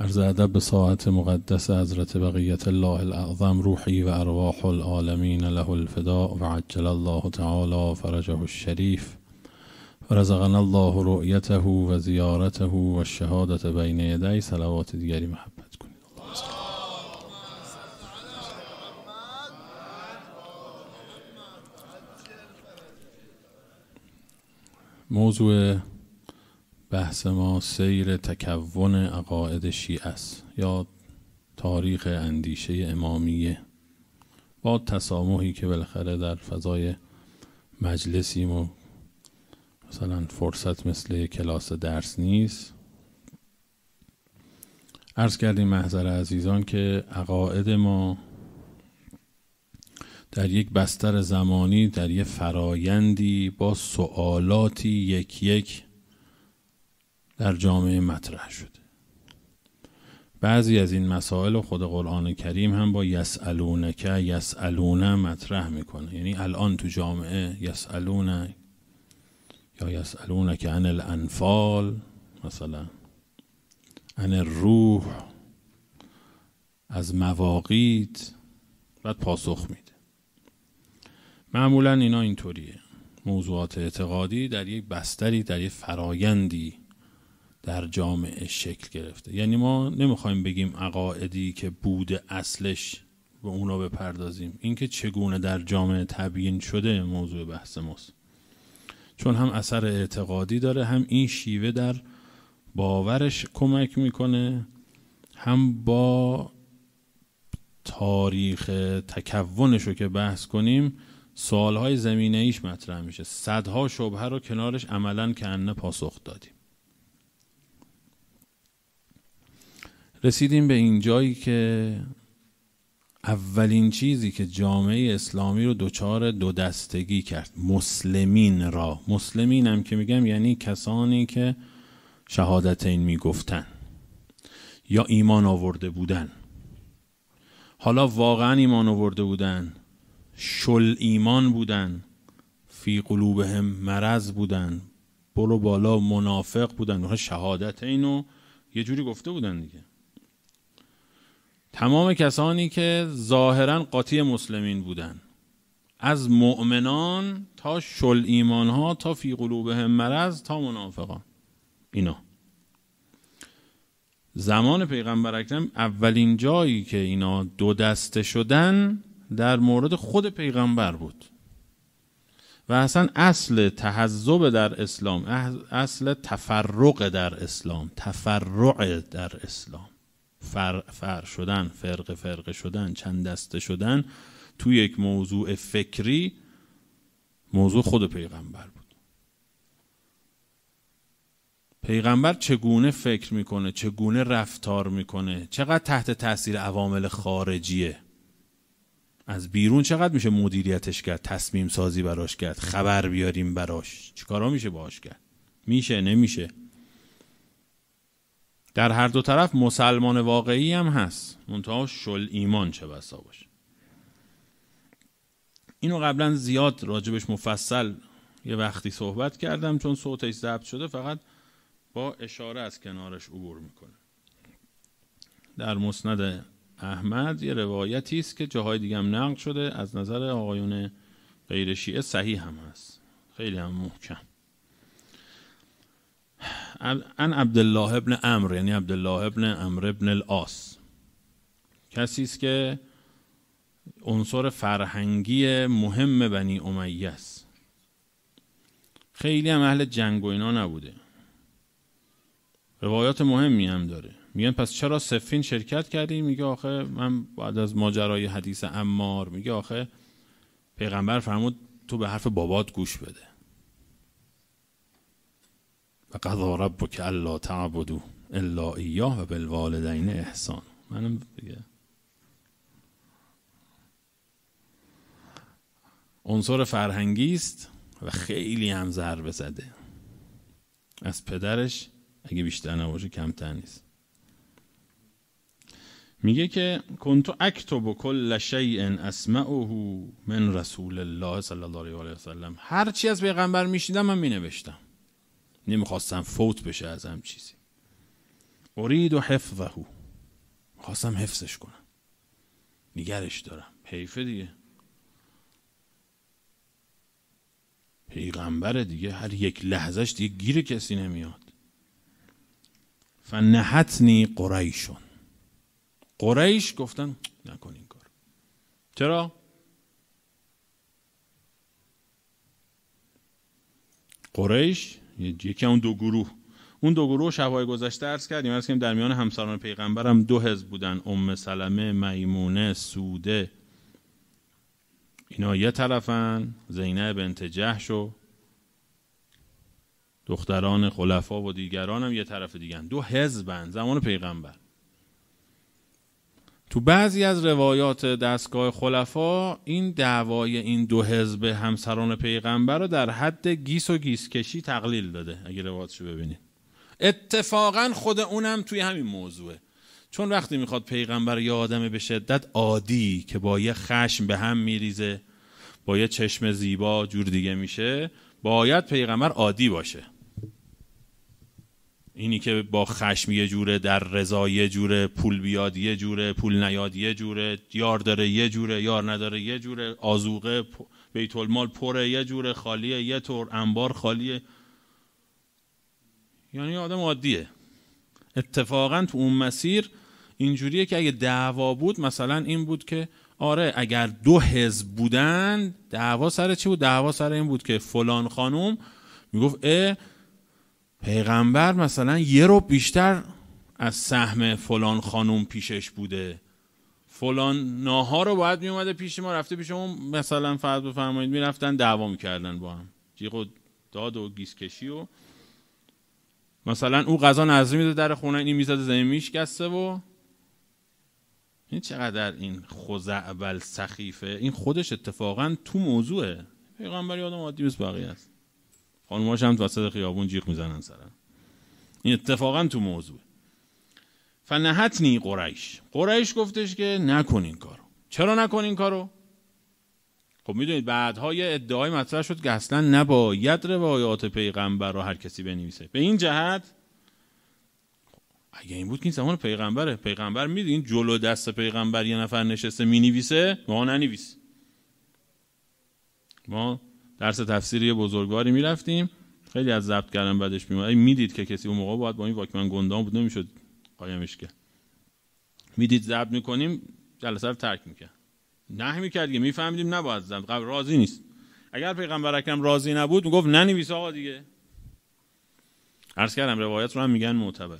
عرض ادب به ساعت مقدس حضرت بقیت الله الاعظم روحی و ارواح العالمین له الفدا و عجل الله تعالی فرجه الشریف و الله رؤیته و زیارته و شهادت بین یدی سلوات دیگری محبت کنید موضوع بحث ما سیر تکون عقاعد شیعه است یا تاریخ اندیشه امامیه با تسامحی که بالاخره در فضای مجلسیم و مثلا فرصت مثل کلاس درس نیست عرض کردیم محضر عزیزان که عقاعد ما در یک بستر زمانی در یک فرایندی با سوالاتی یک یک در جامعه مطرح شده بعضی از این مسائل خود قرآن کریم هم با یسالونک یسالونه مطرح میکنه یعنی الان تو جامعه یسالونه یا یسالونک عن الانفال مثلا عن الروح از مواقیت بعد پاسخ میده معمولا اینا اینطوریه موضوعات اعتقادی در یک بستری در یک فرایندی در جامعه شکل گرفته یعنی ما نمیخوایم بگیم عقاعدی که بود اصلش به اونا بپردازیم اینکه چگونه در جامعه تبیین شده موضوع بحث ماست چون هم اثر اعتقادی داره هم این شیوه در باورش کمک میکنه هم با تاریخ تکونش رو که بحث کنیم سوالهای زمینه ایش مطرح میشه صدها شبهه رو کنارش عملا که انه پاسخ دادیم رسیدیم به این جایی که اولین چیزی که جامعه اسلامی رو دچار دو دستگی کرد مسلمین را مسلمین هم که میگم یعنی کسانی که شهادت این میگفتن یا ایمان آورده بودن حالا واقعا ایمان آورده بودن شل ایمان بودن فی قلوبهم مرض بودن و بالا منافق بودن شهادت اینو یه جوری گفته بودن دیگه تمام کسانی که ظاهرا قاطی مسلمین بودند از مؤمنان تا شل ایمان ها تا فی قلوبهم مرض تا منافقان اینا زمان پیغمبر اکرم اولین جایی که اینا دو دسته شدن در مورد خود پیغمبر بود و اصلا اصل تحذب در اسلام اصل تفرق در اسلام تفرع در اسلام فر, فر شدن فرق فرق شدن چند دسته شدن تو یک موضوع فکری موضوع خود پیغمبر بود پیغمبر چگونه فکر میکنه چگونه رفتار میکنه چقدر تحت تاثیر عوامل خارجیه از بیرون چقدر میشه مدیریتش کرد تصمیم سازی براش کرد خبر بیاریم براش چیکارا میشه باش کرد میشه نمیشه در هر دو طرف مسلمان واقعی هم هست منتها شل ایمان چه بسا باشه اینو قبلا زیاد راجبش مفصل یه وقتی صحبت کردم چون صوتش ضبط شده فقط با اشاره از کنارش عبور میکنه در مسند احمد یه روایتی است که جاهای دیگه هم نقل شده از نظر آقایون غیر شیعه صحیح هم هست خیلی هم محکم ان عبدالله ابن امر یعنی عبدالله ابن امر ابن الاس کسی است که عنصر فرهنگی مهم بنی امیه است خیلی هم اهل جنگ و اینا نبوده روایات مهمی هم داره میگن پس چرا سفین شرکت کردی میگه آخه من بعد از ماجرای حدیث امار میگه آخه پیغمبر فرمود تو به حرف بابات گوش بده قضا رب که الله تعبدو الا ایاه و بالوالدین احسان منم دیگه عنصر فرهنگی است و خیلی هم ضربه زده از پدرش اگه بیشتر نباشه کمتر نیست میگه که کنتو با کل شیء اسمعه من رسول الله صلی الله علیه و سلم هر چی از پیغمبر میشیدم من مینوشتم نمیخواستم فوت بشه از هم چیزی ارید و حفظه خواستم حفظش کنم نگرش دارم حیفه دیگه پیغمبره دیگه هر یک لحظهش دیگه گیر کسی نمیاد فنهتنی قریشون قریش گفتن نکن این کار چرا؟ قریش یکی اون دو گروه اون دو گروه شبهای گذشته ارز کردیم عرض کردیم در میان همسران پیغمبر هم دو حزب بودن ام سلمه میمونه سوده اینا یه طرفن زینب بنت جهش و دختران خلفا و دیگران هم یه طرف دیگه دو حزبن زمان پیغمبر تو بعضی از روایات دستگاه خلفا این دعوای این دو حزب همسران پیغمبر رو در حد گیس و گیس کشی تقلیل داده اگه روایاتشو ببینید اتفاقا خود اونم توی همین موضوعه چون وقتی میخواد پیغمبر یا آدم به شدت عادی که با یه خشم به هم میریزه با یه چشم زیبا جور دیگه میشه باید پیغمبر عادی باشه اینی که با خشم یه جوره در رضا یه جوره پول بیاد یه جوره پول نیاد یه جوره یار داره یه جوره یار نداره یه جوره آزوقه بیت المال پره یه جوره خالیه یه طور انبار خالیه یعنی آدم عادیه اتفاقا تو اون مسیر اینجوریه که اگه دعوا بود مثلا این بود که آره اگر دو حزب بودن دعوا سر چی بود دعوا سر این بود که فلان خانم میگفت اه پیغمبر مثلا یه رو بیشتر از سهم فلان خانوم پیشش بوده فلان ناها رو باید می اومده پیش ما رفته پیش اون مثلا فرض بفرمایید رفتن دعوا می کردن با هم جیغ و داد و گیس کشی و مثلا او غذا نظر میده در خونه این میزد زمین شکسته و این چقدر این خوزعبل سخیفه این خودش اتفاقا تو موضوعه پیغمبر یادم عادی بس بقیه است خانوماش هم وسط خیابون جیغ میزنن سرن این اتفاقا تو موضوع فنهتنی قریش قریش گفتش که نکن این کارو چرا نکن این کارو خب میدونید بعدها یه ادعای مطرح شد که اصلا نباید روایات پیغمبر رو هر کسی بنویسه به این جهت اگه این بود که این زمان پیغمبره پیغمبر میدونید جلو دست پیغمبر یه نفر نشسته مینویسه ما ننویس ما درس تفسیری بزرگواری رفتیم خیلی از ضبط کردن بعدش میومد میدید که کسی اون موقع باید با این واکمن گندام بود نمیشد قایمش که میدید ضبط میکنیم جلسه رو ترک میکرد نه میکرد که میفهمیدیم نباید ضبط قبل راضی نیست اگر پیغمبر اکرم راضی نبود میگفت ننویس آقا دیگه عرض کردم روایت رو هم میگن معتبر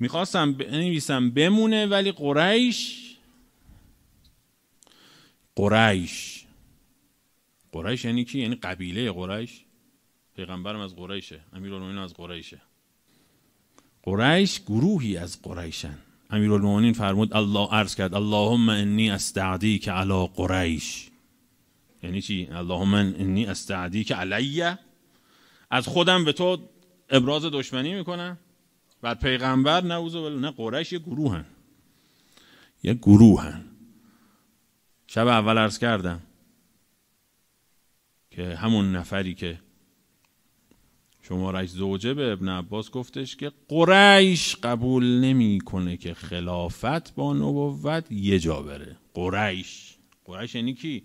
میخواستم بنویسم بمونه ولی قریش قریش قریش یعنی کی یعنی قبیله قریش پیغمبرم از قریشه امیرالمومنین از قریشه قریش گروهی از قریشن امیرالمومنین فرمود الله عرض کرد اللهم انی استعدی که علی قریش یعنی چی اللهم انی استعدی که علیه از خودم به تو ابراز دشمنی میکنم بر پیغمبر نعوذ بالله نه قریش یه گروه گروهن یه هن شب اول عرض کردم که همون نفری که شمارش زوجه به ابن عباس گفتش که قریش قبول نمیکنه که خلافت با نبوت یه جا بره قریش قریش یعنی کی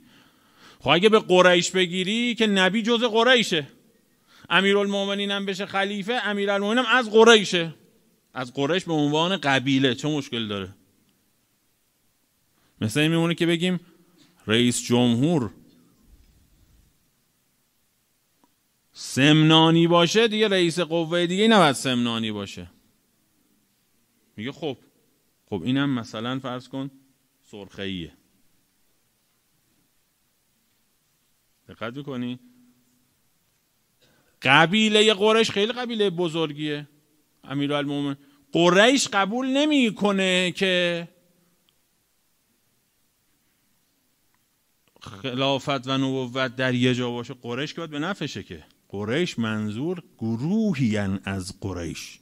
خب اگه به قریش بگیری که نبی جز قریشه امیرالمومنین هم بشه خلیفه امیرالمومنین هم از قریشه از قریش به عنوان قبیله چه مشکل داره مثل میمونه که بگیم رئیس جمهور سمنانی باشه دیگه رئیس قوه دیگه نباید سمنانی باشه میگه خب خب اینم مثلا فرض کن سرخهیه دقت میکنی قبیله قریش خیلی قبیله بزرگیه امیرالمومنین قریش قبول نمیکنه که خلافت و نبوت در یه جا باشه قرش که باید به نفشه که قریش منظور گروهی از قریش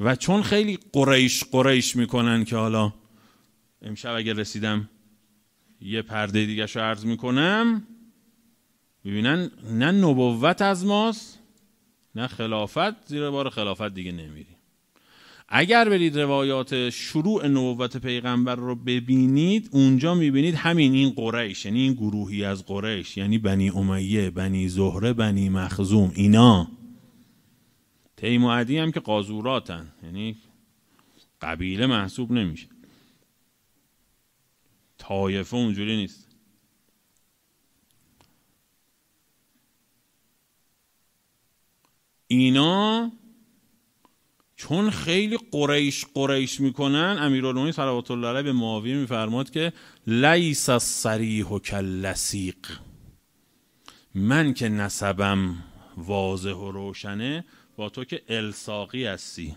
و چون خیلی قریش قریش میکنن که حالا امشب اگه رسیدم یه پرده دیگه شو عرض میکنم ببینن نه نبوت از ماست نه خلافت زیر بار خلافت دیگه نمیری اگر برید روایات شروع نبوت پیغمبر رو ببینید اونجا میبینید همین این قریش یعنی این گروهی از قریش یعنی بنی امیه بنی زهره بنی مخزوم اینا تیم عدی هم که قازوراتن یعنی قبیله محسوب نمیشه طایفه اونجوری نیست اینا چون خیلی قریش قریش میکنن امیرالمومنین صلوات الله علیه به معاویه میفرماد که لیس الصریح کلسیق من که نسبم واضح و روشنه با تو که الساقی هستی این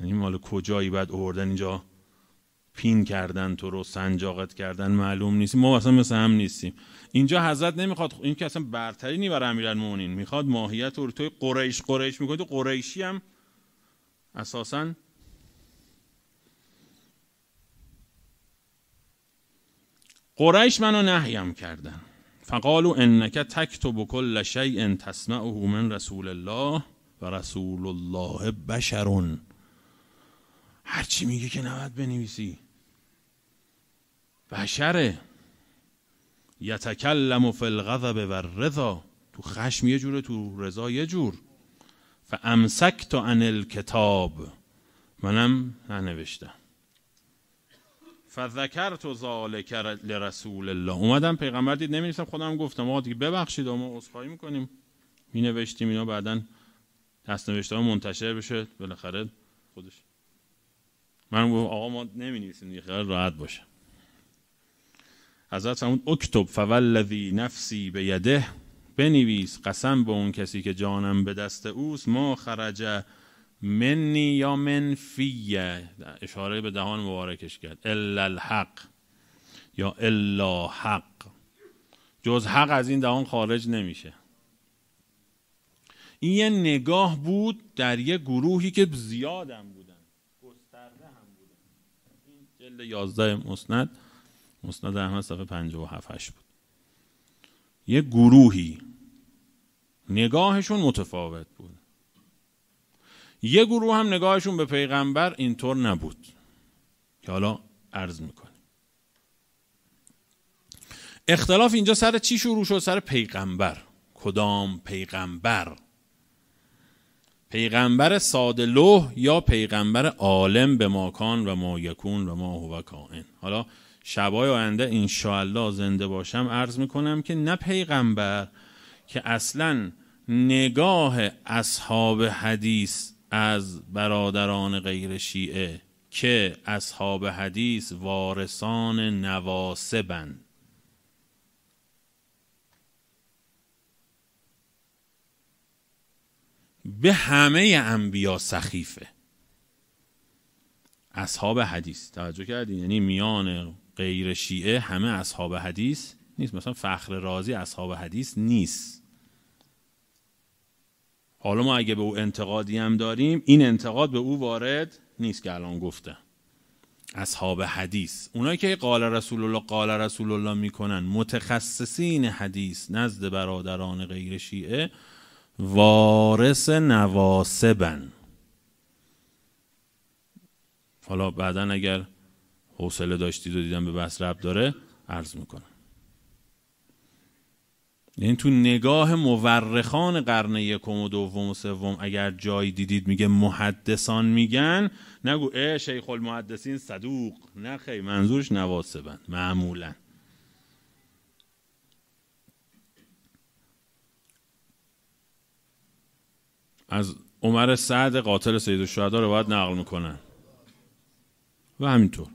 یعنی مال کجایی بعد اوردن اینجا پین کردن تو رو سنجاقت کردن معلوم نیستی ما اصلا مثل هم نیستیم اینجا حضرت نمیخواد این که اصلا برتری نی بر امیرالمومنین میخواد ماهیت رو توی قریش قریش میکنه تو قریشی هم اساسا قریش منو نهیم کردن فقالو انک تکتب کل شیء تسمعه من رسول الله و رسول الله بشرون هرچی میگه که نباید بنویسی بشره یتکلم فی الغضب و رضا تو خشم یه جوره تو رضا یه جور فَأَمْسَكْتُ عن الکتاب منم ننوشتم تو ذالک لرسول الله اومدم پیغمبر دید نمی‌نویسم خودم گفتم آقا دیگه ببخشید ما عذرخواهی میکنیم می‌نوشتیم اینا بعداً دست نوشته ها منتشر بشه بالاخره خودش من گفتم آقا ما نمی دیگه راحت باشه حضرت فرمود اکتب فولذی نفسی به یده بنویس قسم به اون کسی که جانم به دست اوست ما خرج منی یا فیه، اشاره به دهان مبارکش کرد الا الحق یا الا حق جز حق از این دهان خارج نمیشه این یه نگاه بود در یه گروهی که زیادم بودن گسترده هم بودن این جلد یازده مسند مسند احمد صفحه 57 8 بود یه گروهی نگاهشون متفاوت بود یه گروه هم نگاهشون به پیغمبر اینطور نبود که حالا عرض میکنه اختلاف اینجا سر چی شروع شد سر پیغمبر کدام پیغمبر پیغمبر ساده لوح یا پیغمبر عالم به ماکان و ما یکون و ما هو کائن حالا شبای آینده انشاءالله زنده باشم عرض میکنم که نه پیغمبر که اصلا نگاه اصحاب حدیث از برادران غیر شیعه که اصحاب حدیث وارثان نواسبند به همه انبیا سخیفه اصحاب حدیث توجه کردین یعنی میان غیر شیعه همه اصحاب حدیث نیست مثلا فخر رازی اصحاب حدیث نیست حالا ما اگه به او انتقادی هم داریم این انتقاد به او وارد نیست که الان گفته اصحاب حدیث اونایی که قال رسول الله قال رسول الله میکنن متخصصین حدیث نزد برادران غیر شیعه وارث نواسبن حالا بعدا اگر حوصله داشتید و دیدم به بس رب داره عرض میکنم یعنی تو نگاه مورخان قرن یکم و دوم و سوم اگر جایی دیدید میگه محدثان میگن نگو ای شیخ المحدثین صدوق نه خیلی منظورش نواسبن معمولا از عمر سعد قاتل سید و رو باید نقل میکنن و همینطور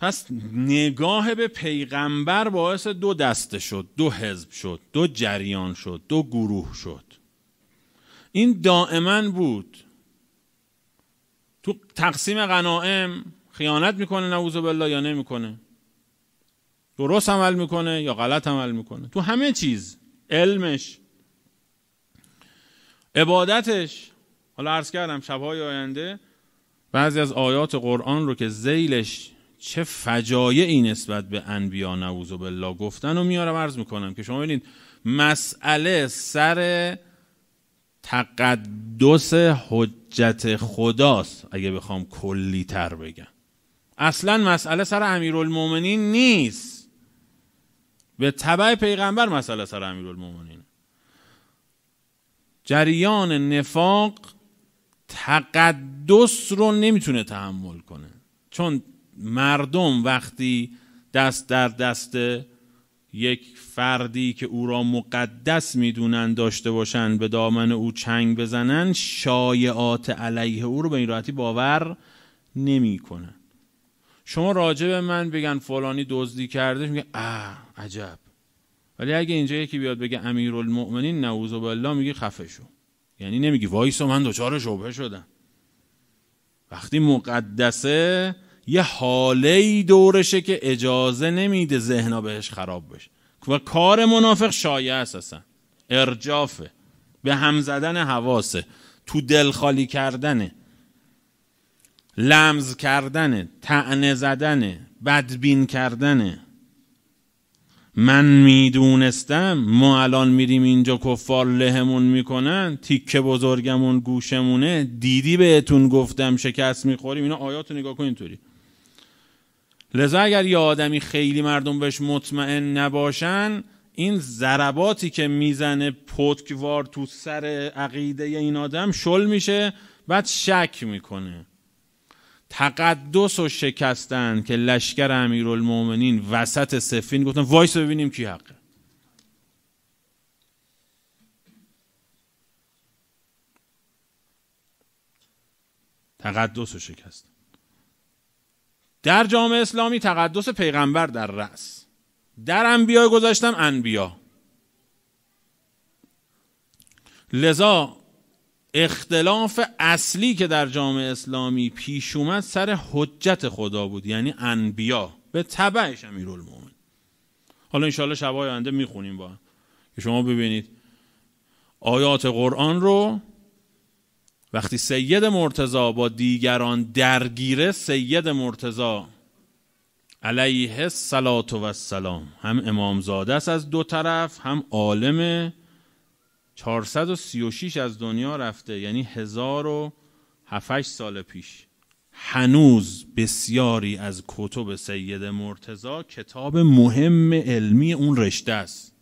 پس نگاه به پیغمبر باعث دو دسته شد دو حزب شد دو جریان شد دو گروه شد این دائما بود تو تقسیم غنائم خیانت میکنه نعوذ بالله یا نمیکنه درست عمل میکنه یا غلط عمل میکنه تو همه چیز علمش عبادتش حالا عرض کردم شبهای آینده بعضی از آیات قرآن رو که زیلش چه فجایعی نسبت به انبیا نعوذ بالله گفتن و میارم عرض میکنم که شما ببینید مسئله سر تقدس حجت خداست اگه بخوام کلی تر بگم اصلا مسئله سر امیرالمومنین نیست به طبع پیغمبر مسئله سر امیرالمومنین جریان نفاق تقدس رو نمیتونه تحمل کنه چون مردم وقتی دست در دست یک فردی که او را مقدس میدونن داشته باشند به دامن او چنگ بزنن شایعات علیه او رو به این راحتی باور نمیکنن شما راجع به من بگن فلانی دزدی کرده میگه اه عجب ولی اگه اینجا یکی بیاد بگه امیرالمؤمنین نعوذ بالله میگه خفه شو یعنی نمیگی وایسا من دچار شبه شدم وقتی مقدسه یه حاله ای دورشه که اجازه نمیده ذهنا بهش خراب بشه و کار منافق شایع است اصلا ارجافه به هم زدن حواسه تو دل خالی کردنه لمز کردنه تعنه زدنه بدبین کردنه من میدونستم ما الان میریم اینجا کفار لهمون میکنن تیکه بزرگمون گوشمونه دیدی بهتون گفتم شکست میخوریم اینا آیاتو نگاه کن اینطوری لذا اگر یه آدمی خیلی مردم بهش مطمئن نباشن این ضرباتی که میزنه پتکوار تو سر عقیده این آدم شل میشه بعد شک میکنه تقدس و شکستن که لشکر امیرالمومنین وسط سفین گفتن وایس ببینیم کی حقه تقدس و شکستن در جامعه اسلامی تقدس پیغمبر در رأس در انبیا گذاشتم انبیا لذا اختلاف اصلی که در جامعه اسلامی پیش اومد سر حجت خدا بود یعنی انبیا به تبعش المومن. حالا انشالله شبای آینده میخونیم با که شما ببینید آیات قرآن رو وقتی سید مرتزا با دیگران درگیره سید مرتزا علیه السلام و السلام هم امامزاده است از دو طرف هم عالم 436 از دنیا رفته یعنی 1007 سال پیش هنوز بسیاری از کتب سید مرتزا کتاب مهم علمی اون رشته است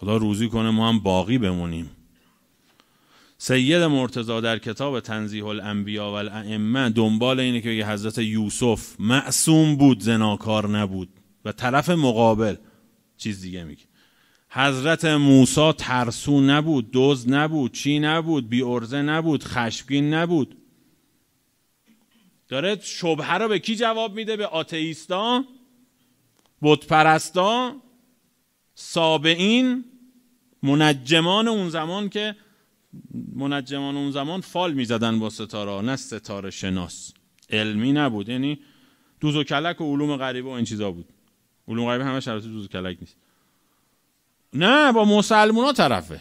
خدا روزی کنه ما هم باقی بمونیم سید مرتضا در کتاب تنزیح الانبیا و الائمه دنبال اینه که بگه حضرت یوسف معصوم بود زناکار نبود و طرف مقابل چیز دیگه میگه حضرت موسا ترسو نبود دوز نبود چی نبود بی ارزه نبود خشمگین نبود داره شبهه رو به کی جواب میده به آتئیستا بتپرستا سابعین منجمان اون زمان که منجمان اون زمان فال میزدن با ستاره نه ستاره شناس علمی نبود یعنی دوز و کلک و علوم غریبه و این چیزا بود علوم غریبه همه شرط دوز و کلک نیست نه با ها طرفه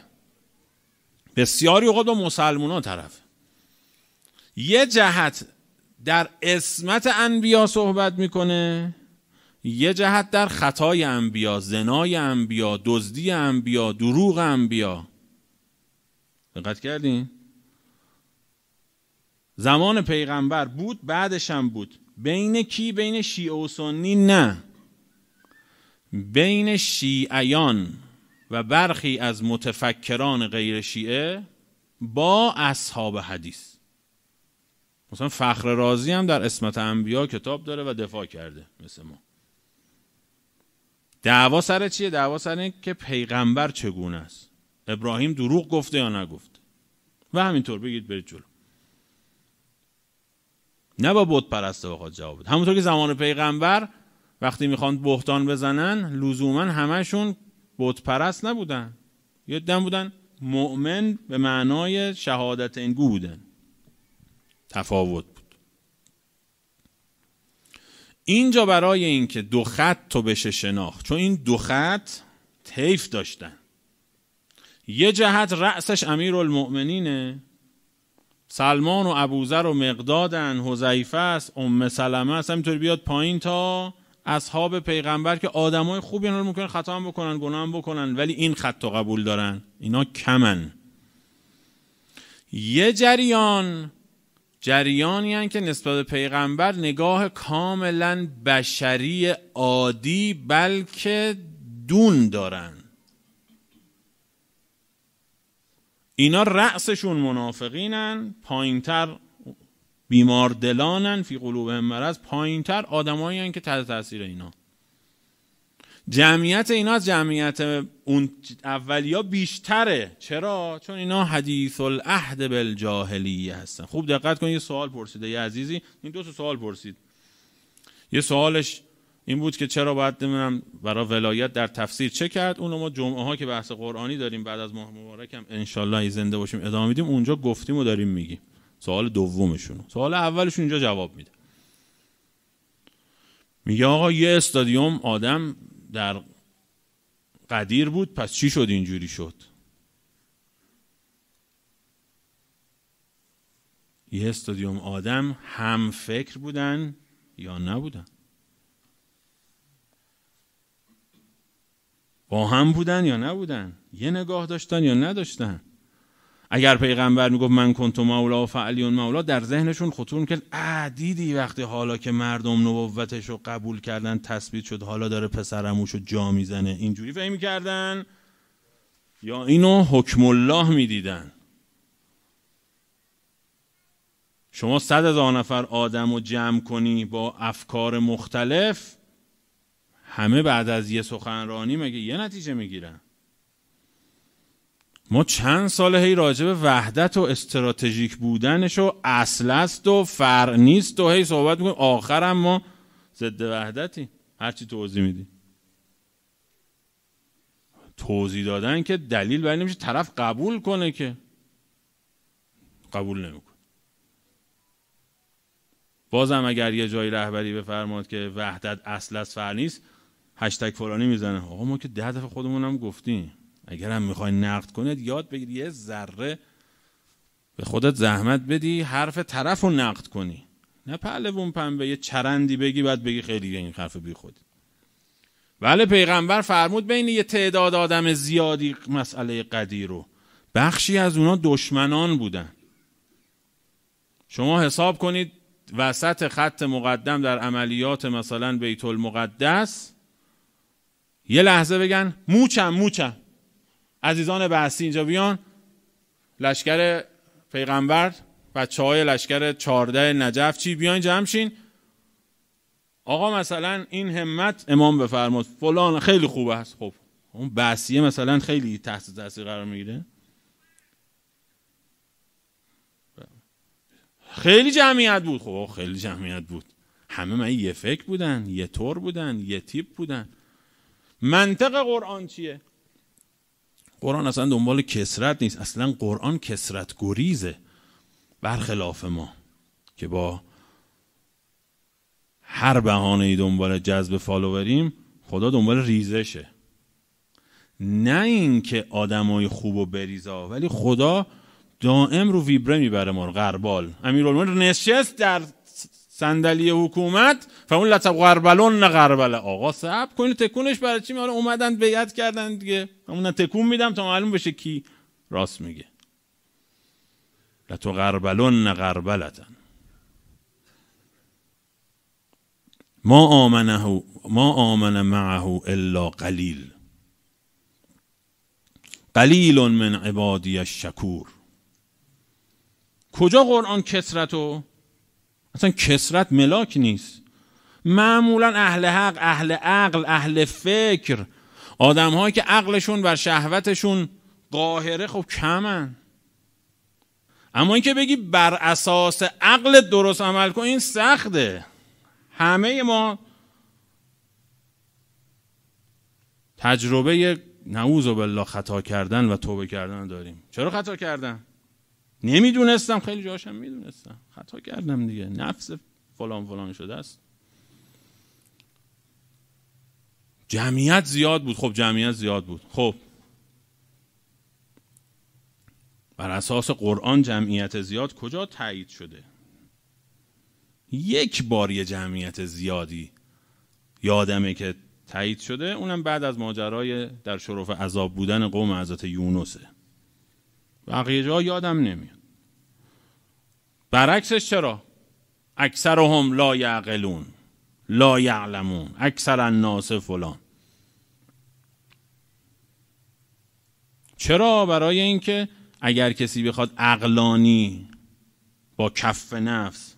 بسیاری اوقات با مسلمونا طرفه یه جهت در اسمت انبیا صحبت میکنه یه جهت در خطای انبیا زنای انبیا دزدی انبیا دروغ انبیا دقت کردین زمان پیغمبر بود بعدش هم بود بین کی بین شیعه و سنی نه بین شیعیان و برخی از متفکران غیر شیعه با اصحاب حدیث مثلا فخر رازی هم در اسمت انبیا کتاب داره و دفاع کرده مثل ما دعوا سر چیه؟ دعوا سر که پیغمبر چگونه است ابراهیم دروغ گفته یا نگفته و همینطور بگید برید جلو نه با بود پرسته بخواد جواب بده همونطور که زمان پیغمبر وقتی میخوان بهتان بزنن لزوما همشون بود پرست نبودن یه بودن مؤمن به معنای شهادت اینگو بودن تفاوت بود اینجا برای اینکه دو خط تو بشه شناخت چون این دو خط تیف داشتن یه جهت رأسش امیر المؤمنینه سلمان و ابوذر و مقدادن حذیفه است ام سلمه است همینطوری بیاد پایین تا اصحاب پیغمبر که آدمای خوبی اینا رو میکنن خطا هم بکنن گناه هم بکنن ولی این خط و قبول دارن اینا کمن یه جریان جریانی هن که نسبت به پیغمبر نگاه کاملا بشری عادی بلکه دون دارن اینا رأسشون منافقینن پایینتر بیمار دلانن فی قلوبهم مرض پایینتر آدمایی که تحت تاثیر اینا جمعیت اینا از جمعیت اون اولیا بیشتره چرا چون اینا حدیث العهد بالجاهلیه هستن خوب دقت کن یه سوال پرسیده یه عزیزی این دو تا سوال پرسید یه سوالش این بود که چرا باید نمیدونم برای ولایت در تفسیر چه کرد اونو ما جمعه ها که بحث قرآنی داریم بعد از ماه مبارک هم انشالله زنده باشیم ادامه میدیم اونجا گفتیم و داریم میگیم سوال دومشون سوال اولش اینجا جواب میده میگه آقا یه استادیوم آدم در قدیر بود پس چی شد اینجوری شد یه استادیوم آدم هم فکر بودن یا نبودن با هم بودن یا نبودن یه نگاه داشتن یا نداشتن اگر پیغمبر میگفت من کنت مولا و فعلیون مولا در ذهنشون خطور میکرد اه دیدی وقتی حالا که مردم نبوتش رو قبول کردن تثبیت شد حالا داره پسرموشو رو جا میزنه اینجوری فهم میکردن یا اینو حکم الله میدیدن شما صد هزار نفر آدم رو جمع کنی با افکار مختلف همه بعد از یه سخنرانی مگه یه نتیجه میگیرن ما چند سال هی راجع به وحدت و استراتژیک بودنش و اصل است و فر نیست و هی صحبت میکنیم آخرم ما ضد وحدتی هرچی توضیح میدی. توضیح دادن که دلیل بر طرف قبول کنه که قبول نمیکنه بازم اگر یه جایی رهبری بفرماد که وحدت اصل است فر نیست هشتگ فلانی میزنه آقا ما که ده دفعه خودمونم گفتیم اگر هم میخوای نقد کنید یاد بگیر یه ذره به خودت زحمت بدی حرف طرف رو نقد کنی نه پهلوون پنبه یه چرندی بگی بعد بگی خیلی این حرف بی خودی بله پیغمبر فرمود بین یه تعداد آدم زیادی مسئله قدیر رو بخشی از اونا دشمنان بودن شما حساب کنید وسط خط مقدم در عملیات مثلا بیت المقدس یه لحظه بگن موچم موچم عزیزان بحثی اینجا بیان لشکر پیغمبر و چای لشکر چارده نجف چی بیان جمع آقا مثلا این همت امام بفرماد فلان خیلی خوبه است خب اون بحثیه مثلا خیلی تحت تاثیر قرار میگیره خیلی جمعیت بود خب خیلی جمعیت بود همه من یه فکر بودن یه طور بودن یه تیپ بودن منطق قرآن چیه قرآن اصلا دنبال کسرت نیست اصلا قرآن کسرت گریزه برخلاف ما که با هر بهانه ای دنبال جذب فالووریم خدا دنبال ریزشه نه اینکه آدمای خوب و بریزا ولی خدا دائم رو ویبره میبره ما رو غربال امیرالمومنین نشست در صندلی حکومت و اون غربلون نه غربله آقا سب کنید تکونش برای چی اومدن بیعت کردن دیگه همون تکون میدم تا معلوم بشه کی راست میگه تو غربلون نه غربلتن ما آمنه ما آمن معه الا قلیل قلیل من عبادی شکور. کجا قرآن کسرت و اصلا کسرت ملاک نیست معمولا اهل حق اهل عقل اهل فکر آدم هایی که عقلشون بر شهوتشون قاهره خب کمن اما اینکه بگی بر اساس عقل درست عمل کن این سخته همه ما تجربه نعوذ بالله خطا کردن و توبه کردن داریم چرا خطا کردن نمیدونستم خیلی جاشم میدونستم خطا کردم دیگه نفس فلان فلان شده است جمعیت زیاد بود خب جمعیت زیاد بود خب بر اساس قرآن جمعیت زیاد کجا تایید شده یک بار یه جمعیت زیادی یادمه که تایید شده اونم بعد از ماجرای در شرف عذاب بودن قوم حضرت یونسه بقیه جا یادم نمیاد برعکسش چرا اکثر هم لا یعقلون لا یعلمون اکثر الناس فلان چرا برای اینکه اگر کسی بخواد اقلانی با کف نفس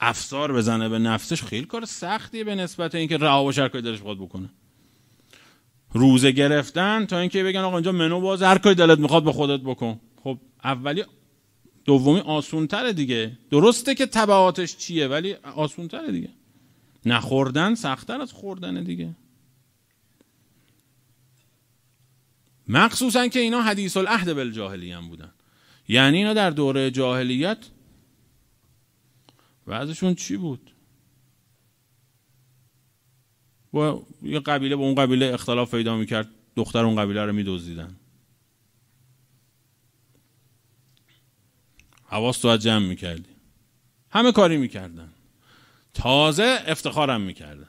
افسار بزنه به نفسش خیلی کار سختیه به نسبت اینکه رها و شرکای دلش بخواد بکنه روزه گرفتن تا اینکه بگن آقا اینجا منو باز هر کاری دلت میخواد به خودت بکن خب اولی دومی آسون تره دیگه درسته که تبعاتش چیه ولی آسون تره دیگه نخوردن سختتر از خوردن دیگه مخصوصا که اینا حدیث العهد جاهلی هم بودن یعنی اینا در دوره جاهلیت وضعشون چی بود و یه قبیله با اون قبیله اختلاف پیدا میکرد دختر اون قبیله رو میدزدیدن حواس تو جمع میکردی همه کاری میکردن تازه افتخارم میکردن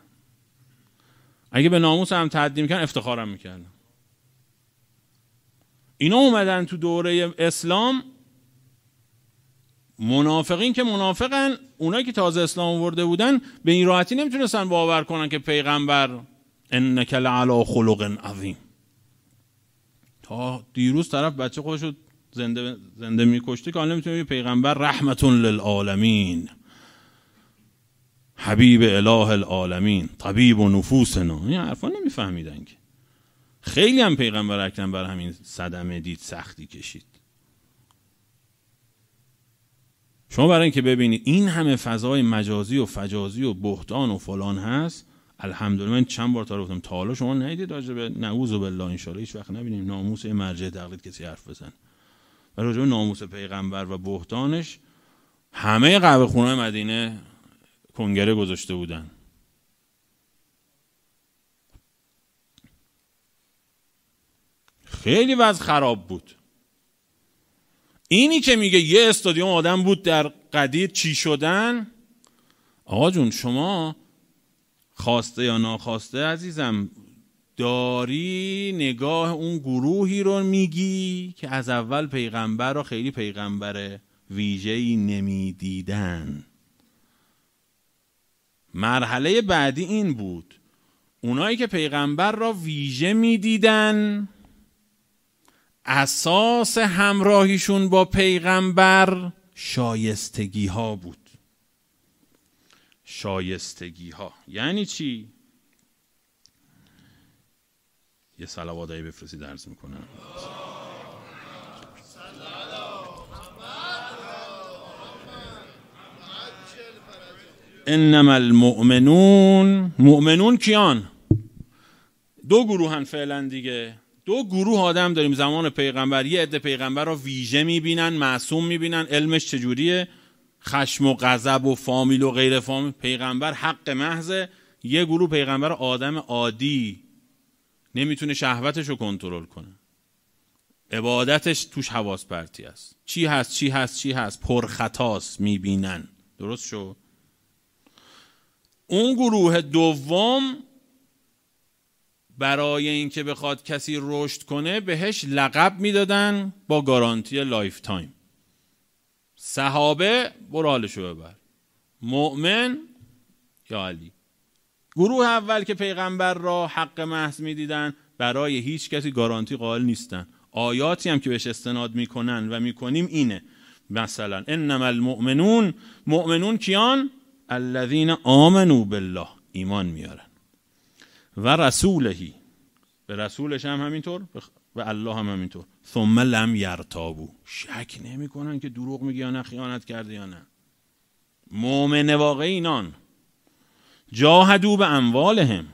اگه به ناموس هم تعدی کردن افتخارم میکردن اینا اومدن تو دوره اسلام منافقین که منافقن اونایی که تازه اسلام آورده بودن به این راحتی نمیتونستن باور کنن که پیغمبر انک لعلا خلق عظیم تا دیروز طرف بچه خودش رو زنده زنده میکشته که حالا نمیتونه پیغمبر رحمتون للعالمین حبیب اله العالمین طبیب و نفوسنا این حرفا نمیفهمیدن که خیلی هم پیغمبر اکرم بر همین صدمه دید سختی کشید شما برای اینکه ببینید این همه فضای مجازی و فجازی و بهتان و فلان هست الحمدلله من چند بار تا گفتم تا حالا شما ندیدید راجع به نعوذ بالله ان هیچ وقت نبینیم ناموس مرجع تقلید کسی حرف بزنه و راجع به ناموس پیغمبر و بهتانش همه قهوه خونه مدینه کنگره گذاشته بودن خیلی وضع خراب بود اینی که میگه یه استادیوم آدم بود در قدیر چی شدن آقا جون شما خواسته یا ناخواسته عزیزم داری نگاه اون گروهی رو میگی که از اول پیغمبر رو خیلی پیغمبر ویژه‌ای نمیدیدن مرحله بعدی این بود اونایی که پیغمبر را ویژه میدیدن اساس همراهیشون با پیغمبر شایستگی ها بود شایستگی ها یعنی چی؟ یه هایی بفرستی درس میکنم انما المؤمنون مؤمنون کیان دو گروهن فعلا دیگه دو گروه آدم داریم زمان پیغمبر یه عده پیغمبر را ویژه میبینن معصوم میبینن علمش چجوریه خشم و غضب و فامیل و غیر فامیل پیغمبر حق محض یه گروه پیغمبر آدم عادی نمیتونه شهوتش رو کنترل کنه عبادتش توش حواس پرتی است چی هست چی هست چی هست پرخطاست میبینن درست شو اون گروه دوم برای اینکه بخواد کسی رشد کنه بهش لقب میدادن با گارانتی لایف تایم صحابه برو رو ببر مؤمن یا علی گروه اول که پیغمبر را حق محض میدیدن برای هیچ کسی گارانتی قائل نیستن آیاتی هم که بهش استناد میکنن و میکنیم اینه مثلا انما المؤمنون مؤمنون کیان الذین آمنوا بالله ایمان میارن و رسولهی به رسولش هم همینطور و الله هم همینطور ثم لم یرتابو شک نمیکنن که دروغ میگی یا نه خیانت کرده یا نه مؤمن واقعی اینان جاهدو به اموالهم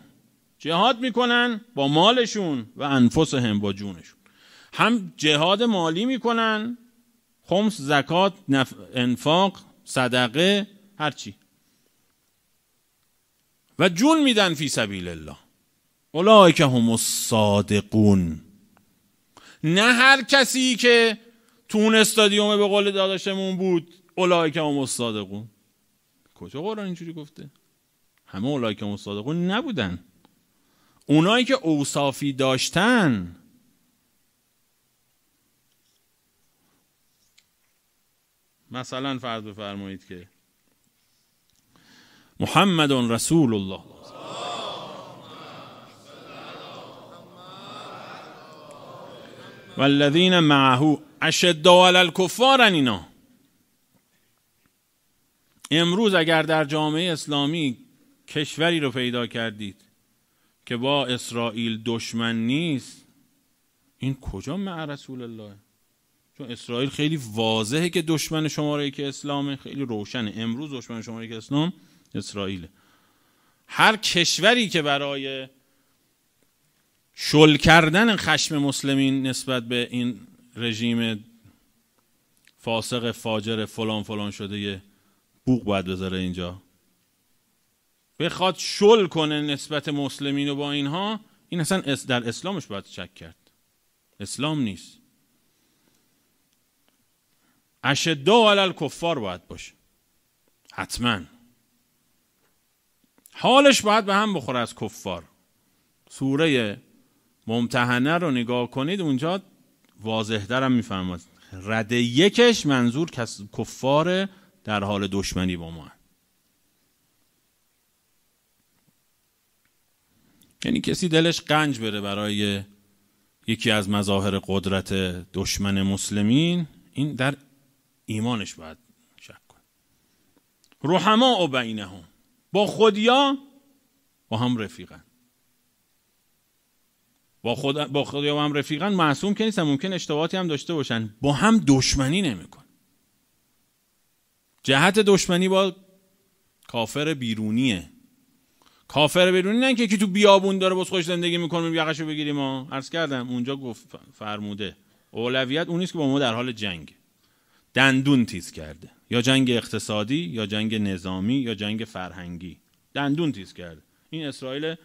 جهاد میکنن با مالشون و انفسهم با جونشون هم جهاد مالی میکنن خمس زکات انفاق صدقه هرچی و جون میدن فی سبیل الله اولای که هم صادقون نه هر کسی که تو اون استادیوم به قول داداشمون بود اولای که هم الصادقون کجا قرآن اینجوری گفته همه اولای که هم الصادقون نبودن اونایی که اوصافی داشتن مثلا فرض بفرمایید که محمد رسول الله والذین معه اشد علی الکفارن اینا امروز اگر در جامعه اسلامی کشوری رو پیدا کردید که با اسرائیل دشمن نیست این کجا مع رسول الله چون اسرائیل خیلی واضحه که دشمن شماره که اسلامه خیلی روشنه امروز دشمن شماره که اسلام اسرائیله هر کشوری که برای شل کردن خشم مسلمین نسبت به این رژیم فاسق فاجر فلان فلان شده یه بوق باید بذاره اینجا بخواد شل کنه نسبت مسلمین و با اینها این اصلا در اسلامش باید شک کرد اسلام نیست و علال کفار باید باشه حتما حالش باید به هم بخوره از کفار سوره ممتحنه رو نگاه کنید اونجا واضح درم میفرماد رد یکش منظور کس... کفار در حال دشمنی با ما هن. یعنی کسی دلش قنج بره برای یکی از مظاهر قدرت دشمن مسلمین این در ایمانش باید شک کن رحما و بینهم با خودیا با هم رفیقن با خود با یا هم رفیقان معصوم که نیستن ممکن اشتباهاتی هم داشته باشن با هم دشمنی نمیکن جهت دشمنی با کافر بیرونیه کافر بیرونی نه که تو بیابون داره بس خوش زندگی میکنه یقشو بگیریم ما عرض کردم اونجا گفت فرموده اولویت اون نیست که با ما در حال جنگ دندون تیز کرده یا جنگ اقتصادی یا جنگ نظامی یا جنگ فرهنگی دندون تیز کرده این اسرائیل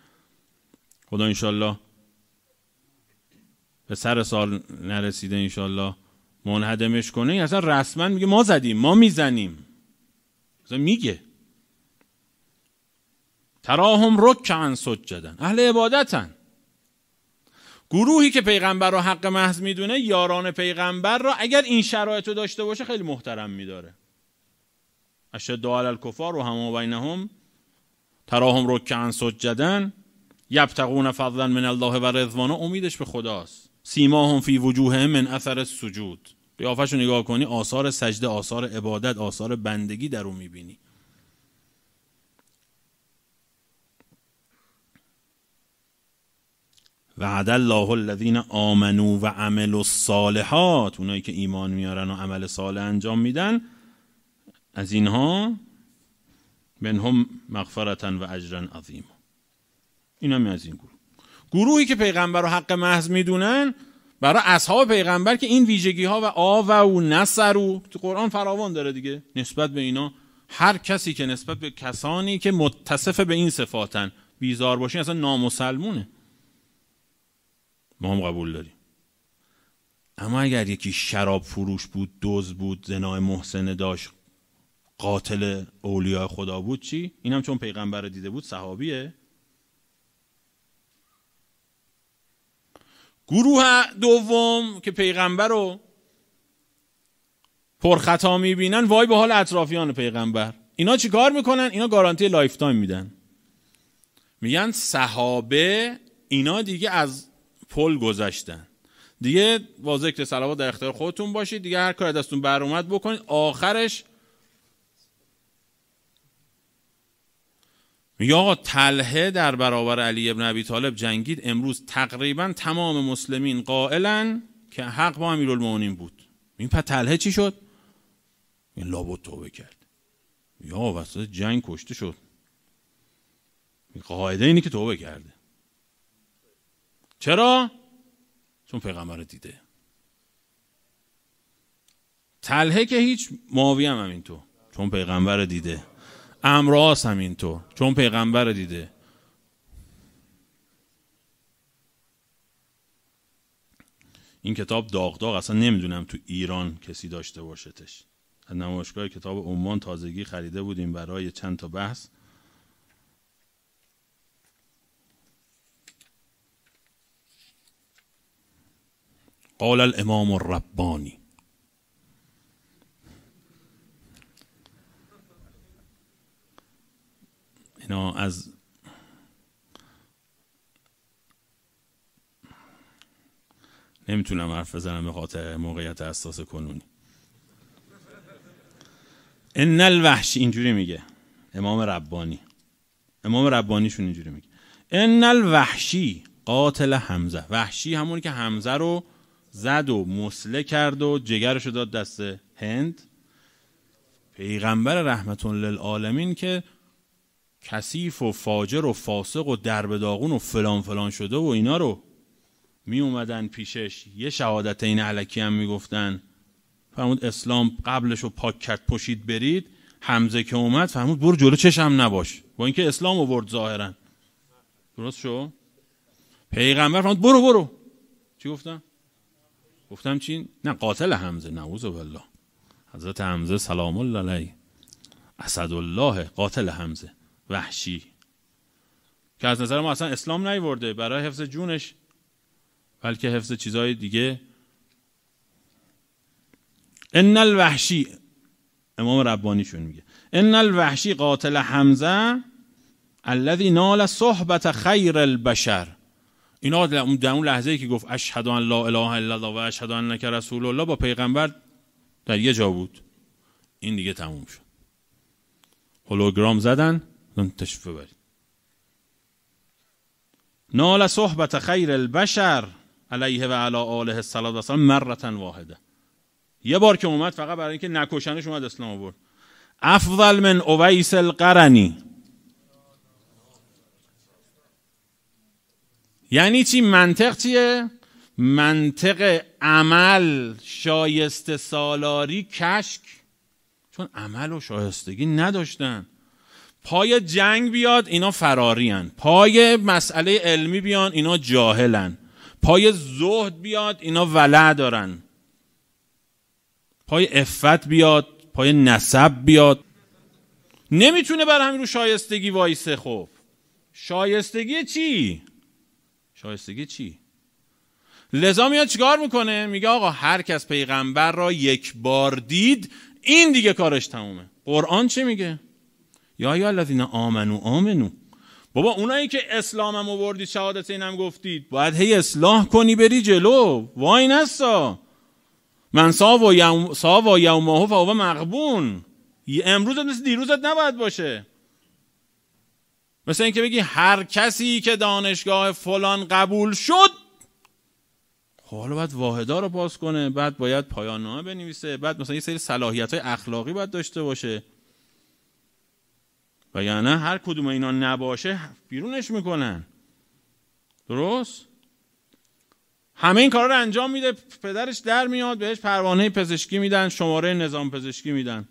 خدا انشالله به سر سال نرسیده انشالله منهدمش کنه این یعنی اصلا رسما میگه ما زدیم ما میزنیم اصلا میگه تراهم رکعن سجدن اهل عبادتن گروهی که پیغمبر را حق محض میدونه یاران پیغمبر را اگر این شرایط رو داشته باشه خیلی محترم میداره اشد علی الکفار و هم بینهم تراهم رکعن سجدن یبتقون فضلا من الله و رضوانه امیدش به خداست سیما هم فی وجوه من اثر سجود قیافش رو نگاه کنی آثار سجده آثار عبادت آثار بندگی در اون میبینی وعد الله الذین آمنو و عملوا الصالحات اونایی که ایمان میارن و عمل صالح انجام میدن از اینها منهم مغفرتا و اجرا عظیم این از این گروه گروهی که پیغمبر رو حق محض میدونن برای اصحاب پیغمبر که این ویژگی ها و آو و نصر و تو قرآن فراوان داره دیگه نسبت به اینا هر کسی که نسبت به کسانی که متصف به این صفاتن بیزار باشین اصلا نامسلمونه ما هم قبول داریم اما اگر یکی شراب فروش بود دوز بود زنای محسن داشت قاتل اولیاء خدا بود چی؟ این هم چون پیغمبر دیده بود صحابیه گروه دوم که پیغمبر رو پرخطا میبینن وای به حال اطرافیان پیغمبر اینا کار میکنن اینا گارانتی لایف تایم میدن میگن صحابه اینا دیگه از پل گذشتن دیگه با ذکر صلوات در اختیار خودتون باشید دیگه هر کار دستون بر اومد بکنید آخرش یا آقا تلهه در برابر علی ابن ابی طالب جنگید امروز تقریبا تمام مسلمین قائلن که حق با امیرالمؤمنین بود این پس تلهه چی شد این لابد توبه کرد یا وسط جنگ کشته شد قاعده اینی که توبه کرده چرا چون پیغمبر دیده تلهه که هیچ ماوی هم تو چون پیغمبر دیده امراس هم تو چون پیغمبر دیده این کتاب داغ داغ اصلا نمیدونم تو ایران کسی داشته باشتش از نمایشگاه کتاب عمان تازگی خریده بودیم برای چند تا بحث قال الامام الربانی نه از نمیتونم حرف بزنم به خاطر موقعیت اساس کنونی ان الوحش اینجوری میگه امام ربانی امام ربانیشون اینجوری میگه ان الوحشی قاتل حمزه وحشی همونی که حمزه رو زد و مسله کرد و جگرش داد دست هند پیغمبر رحمت للعالمین که کثیف و فاجر و فاسق و دربداغون و فلان فلان شده و اینا رو می اومدن پیشش یه شهادت این علکی هم میگفتن فرمود اسلام قبلش رو پاک کرد پشید برید حمزه که اومد فرمود برو جلو چشم نباش با اینکه اسلام آورد ظاهرا درست شو پیغمبر فرمود برو برو چی گفتم گفتم چی نه قاتل حمزه نعوذ بالله حضرت حمزه سلام الله علیه الله قاتل حمزه وحشی که از نظر ما اصلا اسلام نیورده برای حفظ جونش بلکه حفظ چیزهای دیگه ان الوحشی امام ربانیشون میگه ان الوحشی قاتل حمزه الذی نال صحبت خیر البشر اینا در اون لحظه ای که گفت اشهد ان لا اله الا الله و اشهد انک رسول الله با پیغمبر در یه جا بود این دیگه تموم شد هولوگرام زدن تشفه نال صحبت خیر البشر علیه و علی آله السلام و مرتن واحده یه بار که اومد فقط برای اینکه نکشنش اومد اسلام آورد افضل من اویس القرنی یعنی چی منطق چیه؟ منطق عمل شایسته سالاری کشک چون عمل و شایستگی نداشتن پای جنگ بیاد اینا فراریان پای مسئله علمی بیان اینا جاهلن پای زهد بیاد اینا ولع دارن پای افت بیاد پای نسب بیاد نمیتونه بر همین رو شایستگی وایسه خب شایستگی چی شایستگی چی لذا میاد چیکار میکنه میگه آقا هر کس پیغمبر را یک بار دید این دیگه کارش تمومه قرآن چه میگه یا یا الذین آمنو آمنو بابا اونایی که اسلامم وردی شهادت هم گفتید باید هی اصلاح کنی بری جلو وای نسا من سا و یوم سا و یومه فهو مقبون امروزت مثل دیروزت نباید باشه مثل اینکه بگی هر کسی که دانشگاه فلان قبول شد خب، حالا باید واحدا رو پاس کنه بعد باید پایان نامه بنویسه بعد مثلا یه سری صلاحیت های اخلاقی باید داشته باشه و یعنی هر کدوم اینا نباشه بیرونش میکنن درست؟ همه این کار رو انجام میده پدرش در میاد بهش پروانه پزشکی میدن شماره نظام پزشکی میدن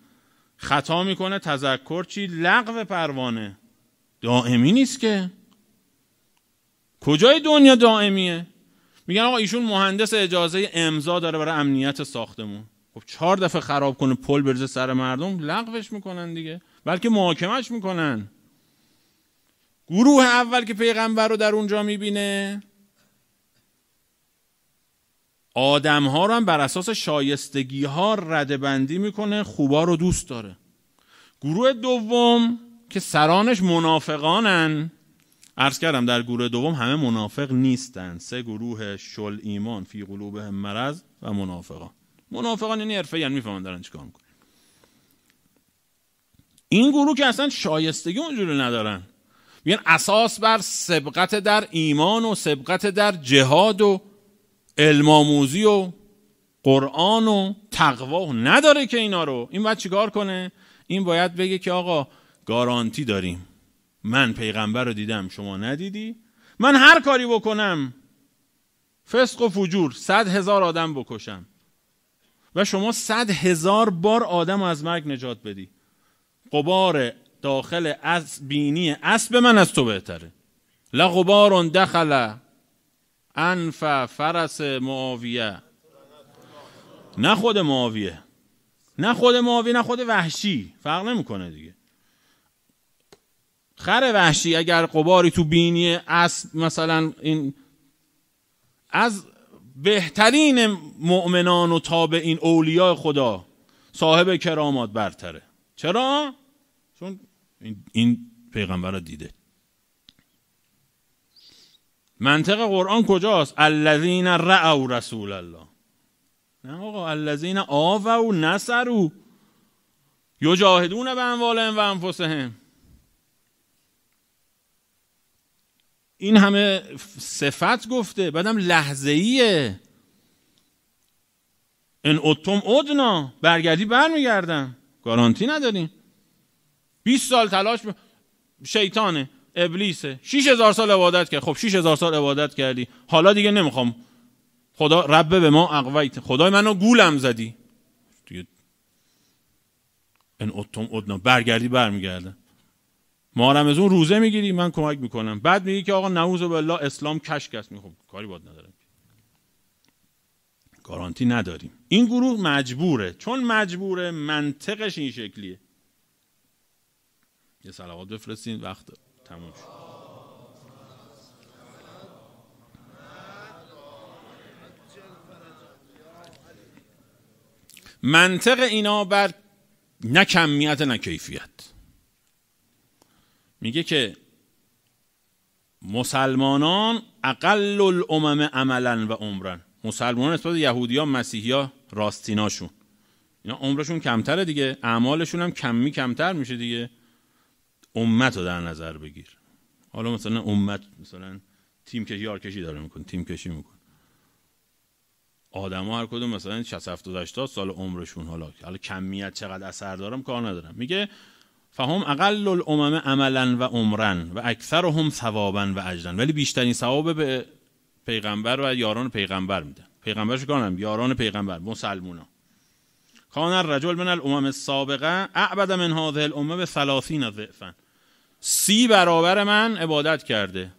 خطا میکنه تذکر چی لغو پروانه دائمی نیست که کجای دنیا دائمیه میگن آقا ایشون مهندس اجازه امضا داره برای امنیت ساختمون خب چهار دفعه خراب کنه پل برزه سر مردم لغوش میکنن دیگه بلکه محاکمش میکنن گروه اول که پیغمبر رو در اونجا میبینه آدم ها رو هم بر اساس شایستگی ها ردبندی میکنه خوبا رو دوست داره گروه دوم که سرانش منافقانن عرض کردم در گروه دوم همه منافق نیستن سه گروه شل ایمان فی قلوبهم مرض و منافقان منافقان یعنی حرفه یعنی میفهمن دارن چیکار میکنن این گروه که اصلا شایستگی اونجوری ندارن میگن اساس بر سبقت در ایمان و سبقت در جهاد و علماموزی و قرآن و تقوا نداره که اینا رو این باید چیکار کنه این باید بگه که آقا گارانتی داریم من پیغمبر رو دیدم شما ندیدی من هر کاری بکنم فسق و فجور صد هزار آدم بکشم و شما صد هزار بار آدم از مرگ نجات بدی قبار داخل از بینی اسب من از تو بهتره لا غبار دخل انف فرس معاویه نه خود معاویه نه خود معاویه نه خود وحشی فرق نمیکنه دیگه خر وحشی اگر قباری تو بینی اسب مثلا این از بهترین مؤمنان و تابعین اولیاء خدا صاحب کرامات برتره چرا این پیغمبر رو دیده منطق قرآن کجاست الذین رأوا رسول الله نه آقا الذین و نصروا یجاهدون به اموالهم و انفسهم این همه صفت گفته بعدم لحظه ایه ان اتم ادنا برگردی برمیگردم گارانتی نداریم 20 سال تلاش ب... شیطانه ابلیسه 6000 سال عبادت کرد خب 6000 سال عبادت کردی حالا دیگه نمیخوام خدا رب به ما اقویت خدای منو گولم زدی دیگه ان اتم ادنا برگردی برمیگرده ما از اون روزه میگیری من کمک میکنم بعد میگی که آقا نعوذ بالله اسلام کشک است میخوام خب، کاری باد ندارم گارانتی نداریم این گروه مجبوره چون مجبوره منطقش این شکلیه یه سلوات بفرستین وقت تموم شد منطق اینا بر نه کمیت نه کیفیت میگه که مسلمانان اقل الامم عملا و عمرن مسلمانان نسبت مسیحی ها راستیناشون اینا عمرشون کمتره دیگه اعمالشون هم کمی کمتر میشه دیگه امت رو در نظر بگیر حالا مثلا امت مثلا تیم کشی یارکشی داره میکن تیم کشی میکن ها هر کدوم مثلا 67 تا سال عمرشون حالا حالا کمیت چقدر اثر دارم کار ندارم میگه فهم اقل الامم عملا و عمرن و اکثرهم ثوابا و اجرن ولی بیشترین ثواب به پیغمبر و یاران پیغمبر میدن پیغمبرش کنم یاران پیغمبر مسلمونا کان الرجل من الامم السابقه اعبد من هذه الامه به 30 ضعفن سی برابر من عبادت کرده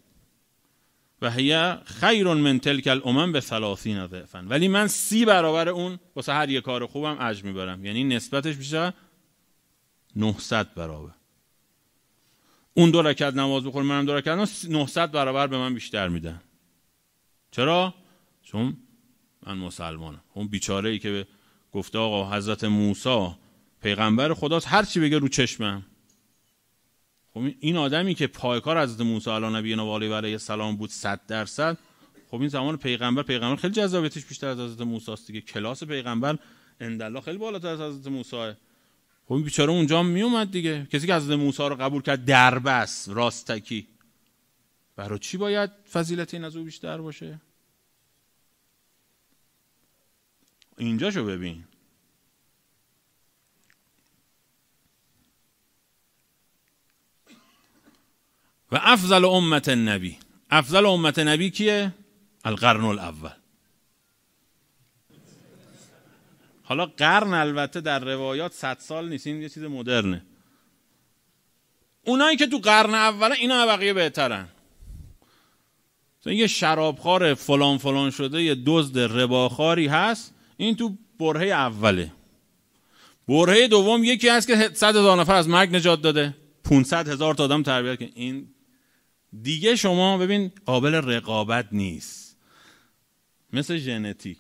و هی خیر من تلک الامم به ثلاثی نظفن ولی من سی برابر اون واسه هر یه کار خوبم عج میبرم یعنی نسبتش میشه 900 برابر اون دو رکعت نماز بخور منم دو رکعت نماز 900 برابر به من بیشتر میدن چرا چون من مسلمانم اون بیچاره ای که گفته آقا حضرت موسی پیغمبر خداست هر چی بگه رو چشمم خب این آدمی که پایکار حضرت موسی علی نبی و علی علیه السلام بود 100 درصد خب این زمان پیغمبر پیغمبر خیلی جذابیتش بیشتر از حضرت موسی است دیگه کلاس پیغمبر اندلا خیلی بالاتر از حضرت موسی خب این بیچاره اونجا می اومد دیگه کسی که حضرت موسی رو قبول کرد دربس راستکی برای چی باید فضیلت این از او بیشتر باشه اینجاشو ببین و افضل امت نبی افضل امت نبی کیه؟ القرن الاول حالا قرن البته در روایات صد سال نیست این یه چیز مدرنه اونایی که تو قرن اوله اینا بقیه بهترن مثلا یه شرابخوار فلان فلان شده یه دزد رباخاری هست این تو برهه اوله برهه دوم یکی هست که 100 هزار نفر از مرگ نجات داده 500 هزار تا آدم تربیت که این دیگه شما ببین قابل رقابت نیست مثل ژنتیک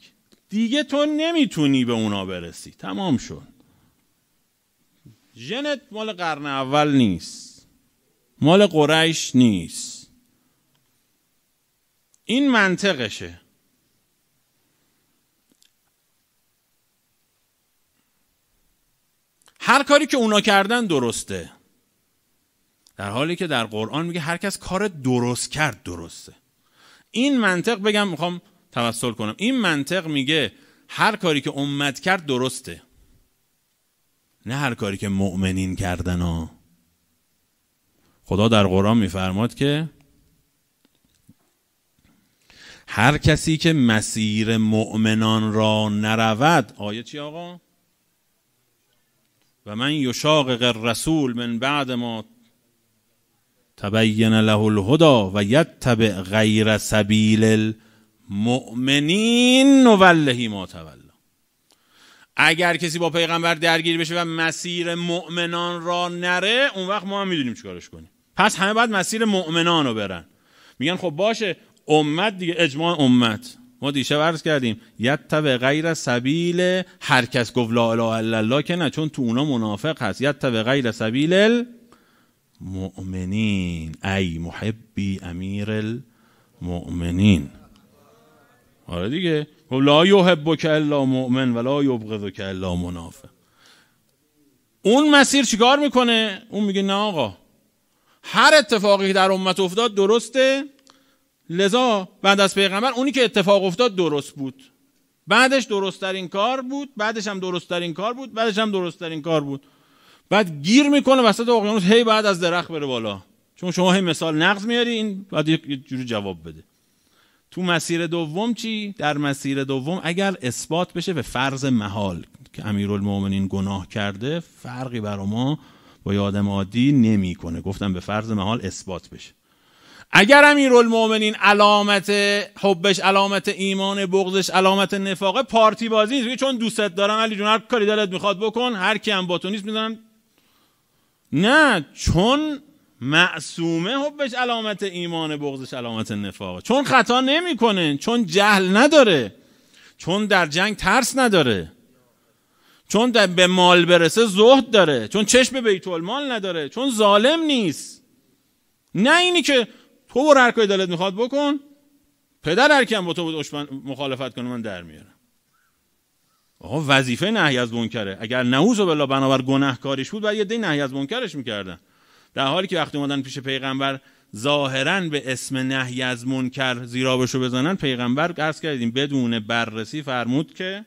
دیگه تو نمیتونی به اونا برسی تمام شد ژنت مال قرن اول نیست مال قریش نیست این منطقشه هر کاری که اونا کردن درسته در حالی که در قرآن میگه هر کس کار درست کرد درسته این منطق بگم میخوام توسل کنم این منطق میگه هر کاری که امت کرد درسته نه هر کاری که مؤمنین کردن ها خدا در قرآن میفرماد که هر کسی که مسیر مؤمنان را نرود آیه چی آقا؟ و من یشاقق رسول من بعد ما تبین له الهدا و یتبع غیر سبیل المؤمنین نوله ما تولا اگر کسی با پیغمبر درگیر بشه و مسیر مؤمنان را نره اون وقت ما هم میدونیم چیکارش کنیم پس همه باید مسیر مؤمنان رو برن میگن خب باشه امت دیگه اجماع امت ما دیشب عرض کردیم یتبع غیر سبیل هر کس گفت لا اله الا الله که نه چون تو اونا منافق هست یتبع غیر سبیل مؤمنین ای محبی امیر المؤمنین آره دیگه خب لا یحبک الا مؤمن ولا یبغضک الا منافق اون مسیر چیکار میکنه اون میگه نه آقا هر اتفاقی در امت افتاد درسته لذا بعد از پیغمبر اونی که اتفاق افتاد درست بود بعدش درست ترین کار بود بعدش هم درست ترین کار بود بعدش هم درست ترین کار بود بعد گیر میکنه وسط اقیانوس هی بعد از درخت بره بالا چون شما هی مثال نقض میاری این بعد یه جوری جواب بده تو مسیر دوم چی در مسیر دوم اگر اثبات بشه به فرض محال که امیرالمومنین گناه کرده فرقی بر ما با آدم عادی نمیکنه گفتم به فرض محال اثبات بشه اگر امیرالمومنین علامت حبش علامت ایمان بغضش علامت نفاقه پارتی بازی نیست چون دوستت دارم علی جون کاری دلت میخواد بکن هر کی هم با تو نیست میدونم نه چون معصومه حبش علامت ایمان بغضش علامت نفاقه چون خطا نمیکنه چون جهل نداره چون در جنگ ترس نداره چون در به مال برسه زهد داره چون چشم بیت المال نداره چون ظالم نیست نه اینی که تو برو هر کاری دلت میخواد بکن پدر هر با تو بود مخالفت کنه من در میارم آقا وظیفه نهی از منکره اگر نعوذ بالله بنابر گناهکاریش بود باید یه دی نهی از منکرش میکردن در حالی که وقتی اومدن پیش پیغمبر ظاهرا به اسم نهی از منکر زیرابشو بزنن پیغمبر عرض کردیم بدون بررسی فرمود که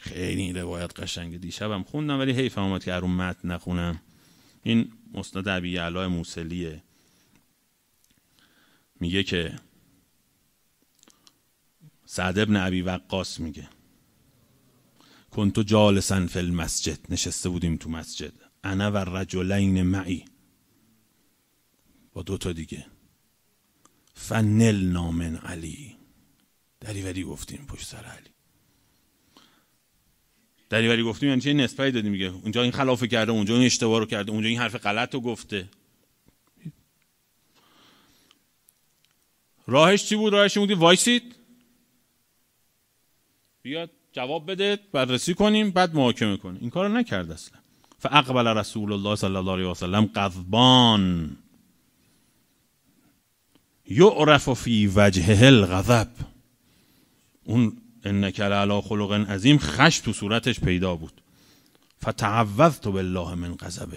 خیلی روایت قشنگه دیشبم خوندم ولی حیف اومد که اون متن نخونم این مسند ابی علا موسلیه میگه که سعد ابن ابی وقاص میگه کنتو جالسا فی المسجد نشسته بودیم تو مسجد انا و رجلین معی با دو تا دیگه فنل نامن علی دریوری گفتیم پشت سر علی دریوری گفتیم یعنی چه نسبتی دادیم میگه اونجا این خلاف کرده اونجا این اشتباه رو کرده اونجا این حرف غلط رو گفته راهش چی بود راهش بودی وایسید بیاد جواب بده بررسی کنیم بعد محاکمه کنیم این کارو نکرد اصلا فاقبل رسول الله صلی الله علیه وسلم غضبان یعرف فی وجهه الغضب اون انک علا خلق عظیم خش تو صورتش پیدا بود فتعوذت بالله من غضبه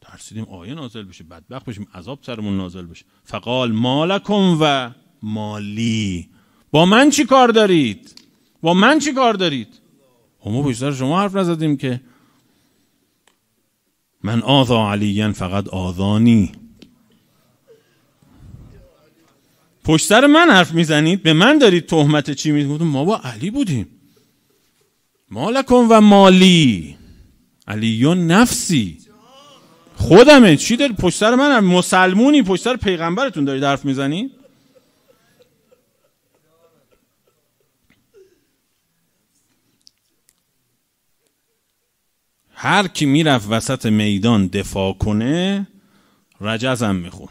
ترسیدیم آیه نازل بشه بدبخت بشیم عذاب سرمون نازل بشه فقال مالکم و مالی با من چی کار دارید با من چی کار دارید ما بیشتر شما حرف نزدیم که من آذا علیان فقط آذانی پشت سر من حرف میزنید به من دارید تهمت چی میزنید ما با علی بودیم مالکم و مالی یا نفسی خودمه چی دارید پشت سر من مسلمونی پشت سر پیغمبرتون دارید حرف میزنید هر کی میرفت وسط میدان دفاع کنه رجزم میخون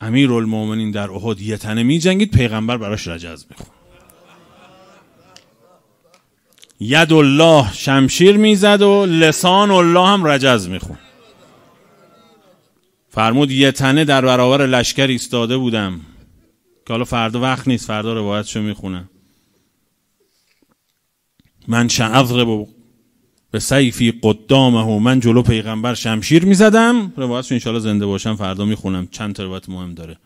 امیر المومنین در احد یه تنه می جنگید پیغمبر براش رجز میخون ید الله شمشیر میزد و لسان الله هم رجز میخون فرمود یه تنه در برابر لشکر ایستاده بودم که حالا فردا وقت نیست فردا شو میخونم من شعذر به سیفی قدامه من جلو پیغمبر شمشیر میزدم روایتشو انشالله زنده باشم فردا میخونم چند تا روایت مهم داره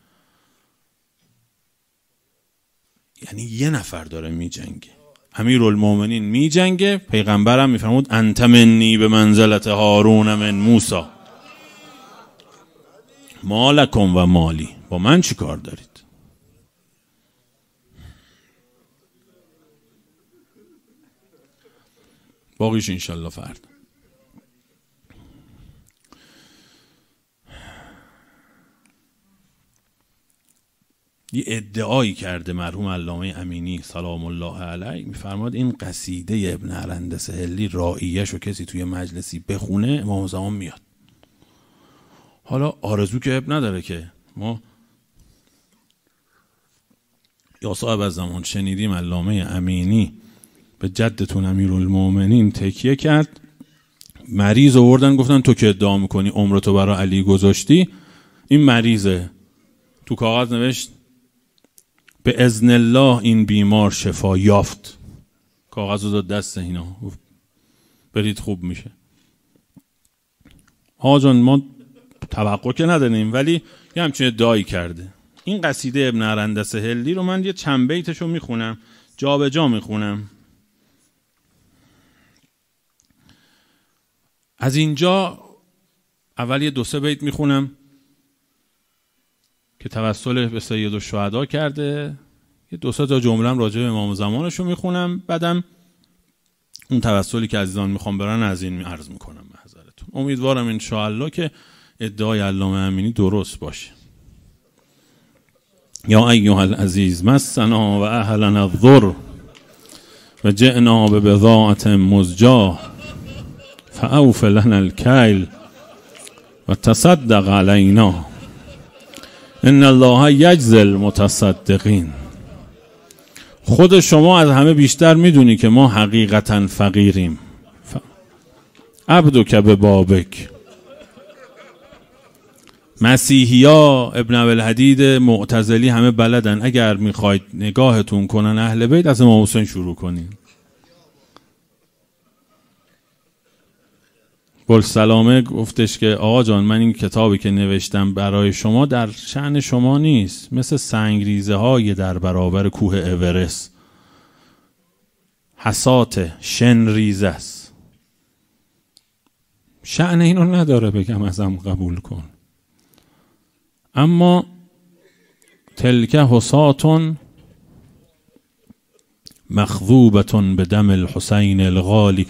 یعنی یه نفر داره میجنگه امیر المومنین میجنگه پیغمبرم میفرمود انت منی به منزلت هارون من موسا مالکم و مالی با من چی کار دارید باقیش انشالله فرد یه ادعایی کرده مرحوم علامه امینی سلام الله علیه میفرماد این قصیده ابن عرند سهلی رائیش و کسی توی مجلسی بخونه امام زمان میاد حالا آرزو که اب نداره که ما یا صاحب از زمان شنیدیم علامه امینی به جدتون امیرالمؤمنین تکیه کرد مریض آوردن گفتن تو که ادعا میکنی عمرتو برای علی گذاشتی این مریضه تو کاغذ نوشت به ازن الله این بیمار شفا یافت کاغذ رو داد دست اینا برید خوب میشه ها ما توقع که نداریم ولی یه همچین دایی کرده این قصیده ابن عرندس هلی رو من یه چند بیتش رو میخونم به جا میخونم از اینجا اول یه دو سه بیت میخونم که توسل به سید و شهدا کرده یه دو سه تا جمله راجع به امام زمانش رو میخونم بعدم اون توسلی که عزیزان میخوام برن از این عرض میکنم به حضرتون امیدوارم ان که ادعای علامه امینی درست باشه یا ایها العزیز مسنا و اهلنا الضر و جئنا به بضاعت مزجاه فأوف لنا الكيل وتصدق علينا ان الله یجز المتصدقین خود شما از همه بیشتر میدونی که ما حقیقتا فقیریم ف... عبدو که به بابک مسیحیا ها ابن الحدید معتزلی همه بلدن اگر میخواید نگاهتون کنن اهل بیت از امام حسین شروع کنین گل سلامه گفتش که آقا جان من این کتابی که نوشتم برای شما در شعن شما نیست مثل سنگریزه های در برابر کوه اورس حسات شن ریزه است شعن اینو نداره بگم ازم قبول کن اما تلکه حساتون مخذوبتون به دم الحسین الغالی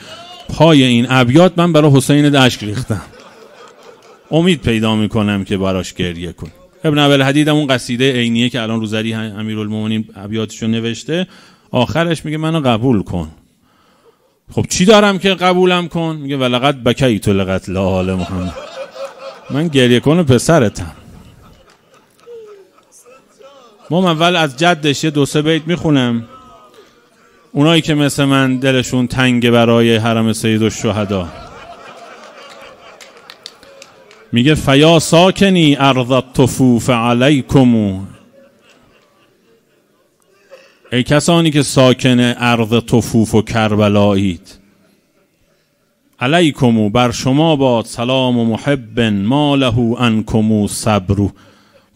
پای این ابیات من برای حسین اشک ریختم امید پیدا میکنم که براش گریه کن ابن اول حدید اون قصیده عینیه که الان روزری امیرالمومنین ابیاتشو نوشته آخرش میگه منو قبول کن خب چی دارم که قبولم کن میگه ولقد بکی تو لقتل آل محمد من گریه کن پسرتم ما اول از جدش یه دو سه بیت میخونم اونایی که مثل من دلشون تنگ برای حرم سید و شهدا میگه فیا ساکنی ارض الطفوف علیکمو ای کسانی که ساکن ارض طفوف و کربلایید علیکمو بر شما باد سلام و محب ما له انکمو صبرو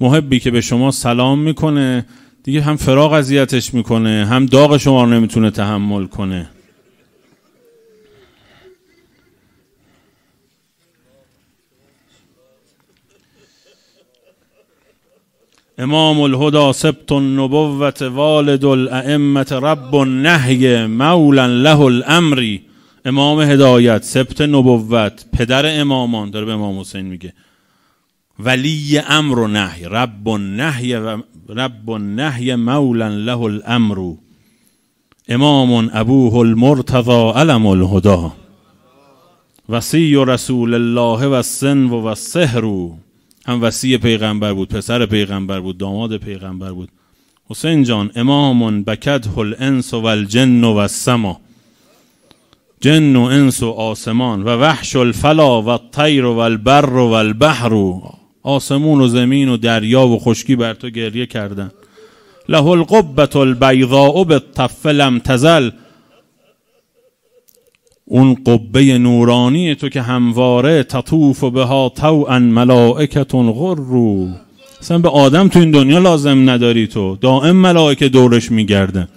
محبی که به شما سلام میکنه دیگه هم فراغ اذیتش میکنه هم داغ شما رو نمیتونه تحمل کنه امام الهدا سبت النبوت والد الائمه رب النهی مولا له الامری امام هدایت سبت نبوت پدر امامان داره به امام حسین میگه ولی امر و نهی رب و نهی و رب نهی مولا له الامر امام ابوه المرتضى علم الهدا وسی رسول الله و سن و سهرو هم وصی پیغمبر بود پسر پیغمبر بود داماد پیغمبر بود حسین جان امام هل الانس و الجن و السما جن و انس و آسمان و وحش الفلا و الطیر و البر و البحر آسمون و زمین و دریا و خشکی بر تو گریه کردن له القبت البیضاء به تفلم تزل اون قبه نورانی تو که همواره تطوف و بها ان ملائکتون رو. اصلا به آدم تو این دنیا لازم نداری تو دائم ملائکه دورش میگردن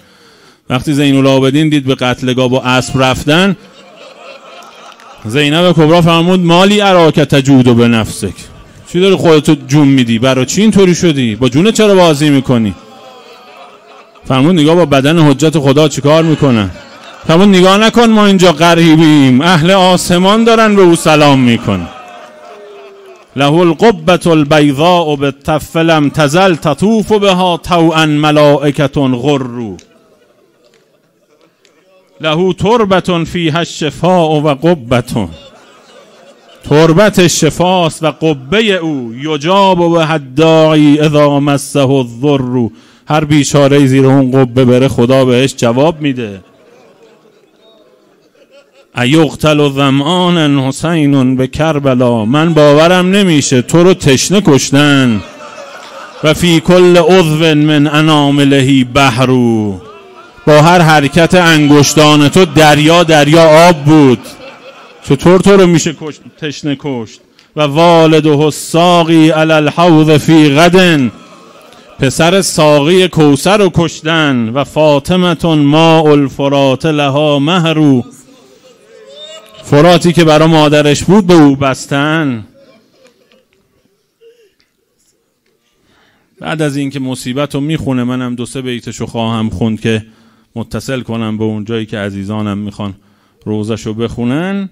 وقتی زین العابدین دید به قتلگاه با اسب رفتن زینب کبرا فرمود مالی اراک تجود به نفسک چی داری خودتو جون میدی برای چی اینطوری شدی با جون چرا بازی میکنی فرمود نگاه با بدن حجت خدا چیکار میکنن فرمود نگاه نکن ما اینجا غریبیم اهل آسمان دارن به او سلام میکن له القبة و به لم تزل تطوف بها توعا ملائکتون غر له تربة فیها الشفاء و قبة تربت شفاس و قبه او یجاب و حدای اذا مسه الضر هر بیچاره زیر اون قبه بره خدا بهش جواب میده ایقتل و زمانن حسین به کربلا من باورم نمیشه تو رو تشنه کشتن و فی کل عضو من اناملهی بحرو با هر حرکت انگشتان تو دریا دریا آب بود چطور تو رو میشه کشت تشنه کشت و والد و ساقی علی الحوض فی غدن پسر ساقی کوسر رو کشتن و فاطمتون ما الفرات لها مهرو فراتی که برا مادرش بود به او بستن بعد از اینکه مصیبت رو میخونه منم دو سه بیتش رو خواهم خوند که متصل کنم به اون جایی که عزیزانم میخوان روزش رو بخونن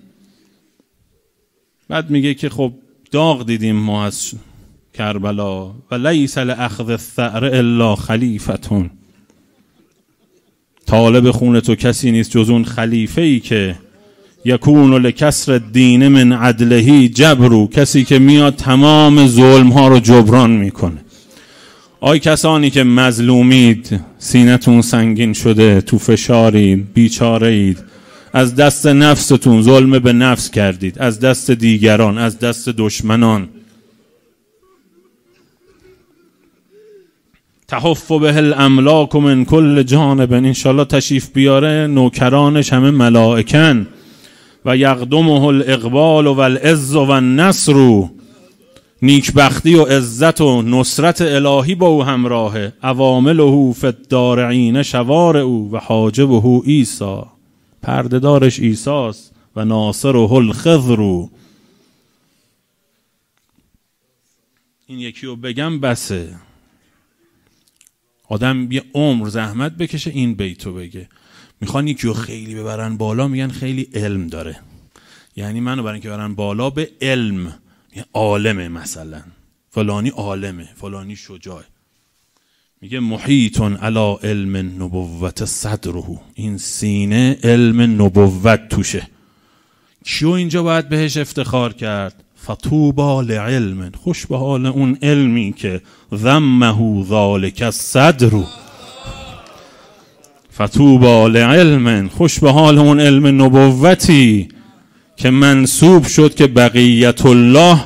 بعد میگه که خب داغ دیدیم ما از کربلا و لیس اخذ الثأر الا خلیفتون طالب خون تو کسی نیست جز اون خلیفه ای که یکون لکسر دین من عدلهی جبرو کسی که میاد تمام ظلم ها رو جبران میکنه آی کسانی که مظلومید سینتون سنگین شده تو فشاری بیچاره اید از دست نفستون ظلم به نفس کردید از دست دیگران از دست دشمنان تحف به الاملاک من کل جانبن انشالله تشیف بیاره نوکرانش همه ملائکن و یقدمه الاقبال و العز و النصر نیکبختی و عزت و نصرت الهی با او همراهه عوامله فی الدارعین شوار او و حاجبه ایسا پردهدارش ایساس و ناصر و خضرو این یکی رو بگم بسه آدم یه عمر زحمت بکشه این رو بگه میخوان یکی رو خیلی ببرن بالا میگن خیلی علم داره یعنی منو برای اینکه برن بالا به علم عالمه مثلا فلانی عالمه فلانی شجاعه میگه محیطون علا علم نبوت صدره این سینه علم نبوت توشه کیو اینجا باید بهش افتخار کرد فطوبا علم، خوش به حال اون علمی که ذمه ذالک صدر فطوبا علم، خوش به حال اون علم نبوتی که منصوب شد که بقیت الله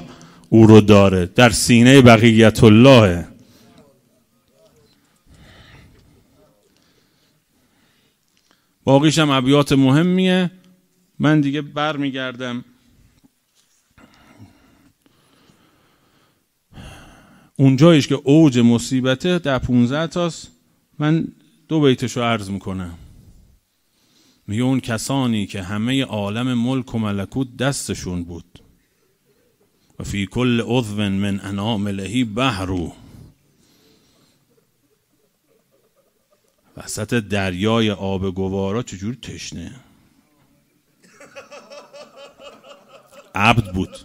او رو داره در سینه بقیت الله. باقیش هم ابیات مهمیه من دیگه بر میگردم اونجایش که اوج مصیبته در پونزه تاست من دو بیتش رو عرض میکنم میگه اون کسانی که همه عالم ملک و ملکوت دستشون بود و فی کل عضو من اناملهی بهرو وسط دریای آب گوارا چجور تشنه عبد بود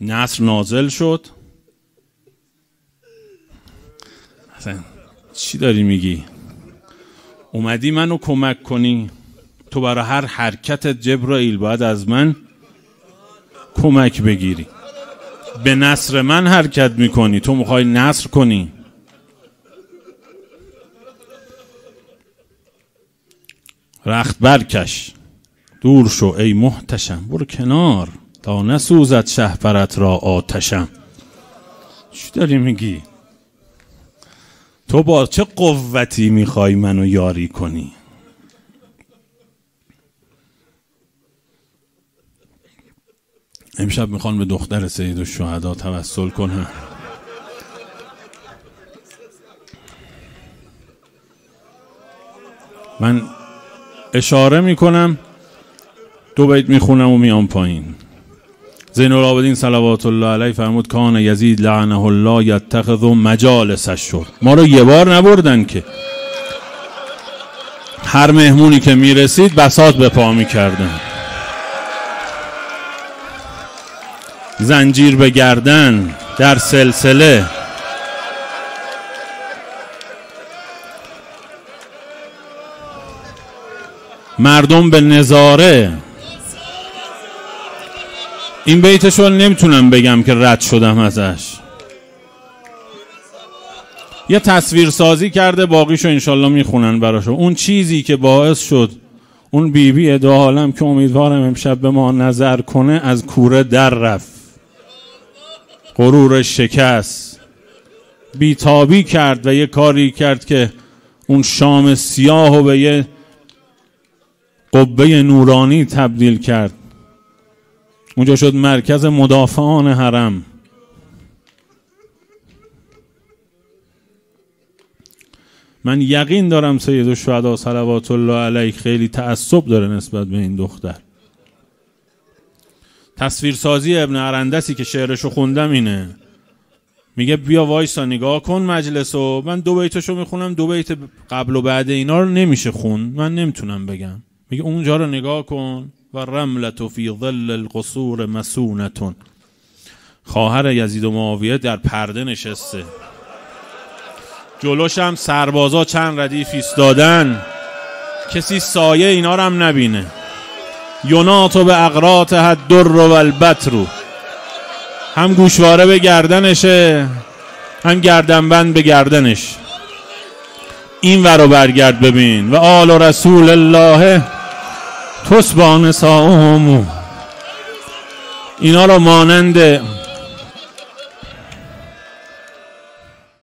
نصر نازل شد اصلا چی داری میگی اومدی منو کمک کنی تو برای هر حرکت جبرائیل باید از من کمک بگیری به نصر من حرکت میکنی تو میخوای نصر کنی رخت برکش دور شو ای محتشم برو کنار تا نسوزد شهپرت را آتشم چی داری میگی تو با چه قوتی میخوای منو یاری کنی امشب میخوان به دختر سید و شهدا توسل کنم من اشاره میکنم دو بیت میخونم و میام پایین زین العابدین صلوات الله علیه فرمود کان یزید لعنه الله یتخذ مجالسش شد ما رو یه بار نبردن که هر مهمونی که میرسید بسات به پا میکردن زنجیر به گردن در سلسله مردم به نظاره این بیتشو نمیتونم بگم که رد شدم ازش یه تصویر سازی کرده باقیشو انشالله میخونن براشو اون چیزی که باعث شد اون بیبی بی, بی عالم که امیدوارم امشب به ما نظر کنه از کوره در رفت غرور شکست بیتابی کرد و یه کاری کرد که اون شام سیاه و به یه قبه نورانی تبدیل کرد اونجا شد مرکز مدافعان حرم من یقین دارم سید الشهدا صلوات الله علیه خیلی تعصب داره نسبت به این دختر تصویرسازی ابن ارندسی که رو خوندم اینه میگه بیا وایسا نگاه کن مجلس و من دو بیتشو میخونم دو بیت قبل و بعد اینا رو نمیشه خون من نمیتونم بگم میگه اونجا رو نگاه کن و رملت فی ظل القصور مسونتون خواهر یزید و معاویه در پرده نشسته جلوش هم سربازا چند ردیف ایستادن کسی سایه اینا رو هم نبینه یوناتو به اقرات حد در و البت رو هم گوشواره به گردنشه هم گردنبند به گردنش این رو برگرد ببین و آل و رسول الله توس با اینها اینا رو مانند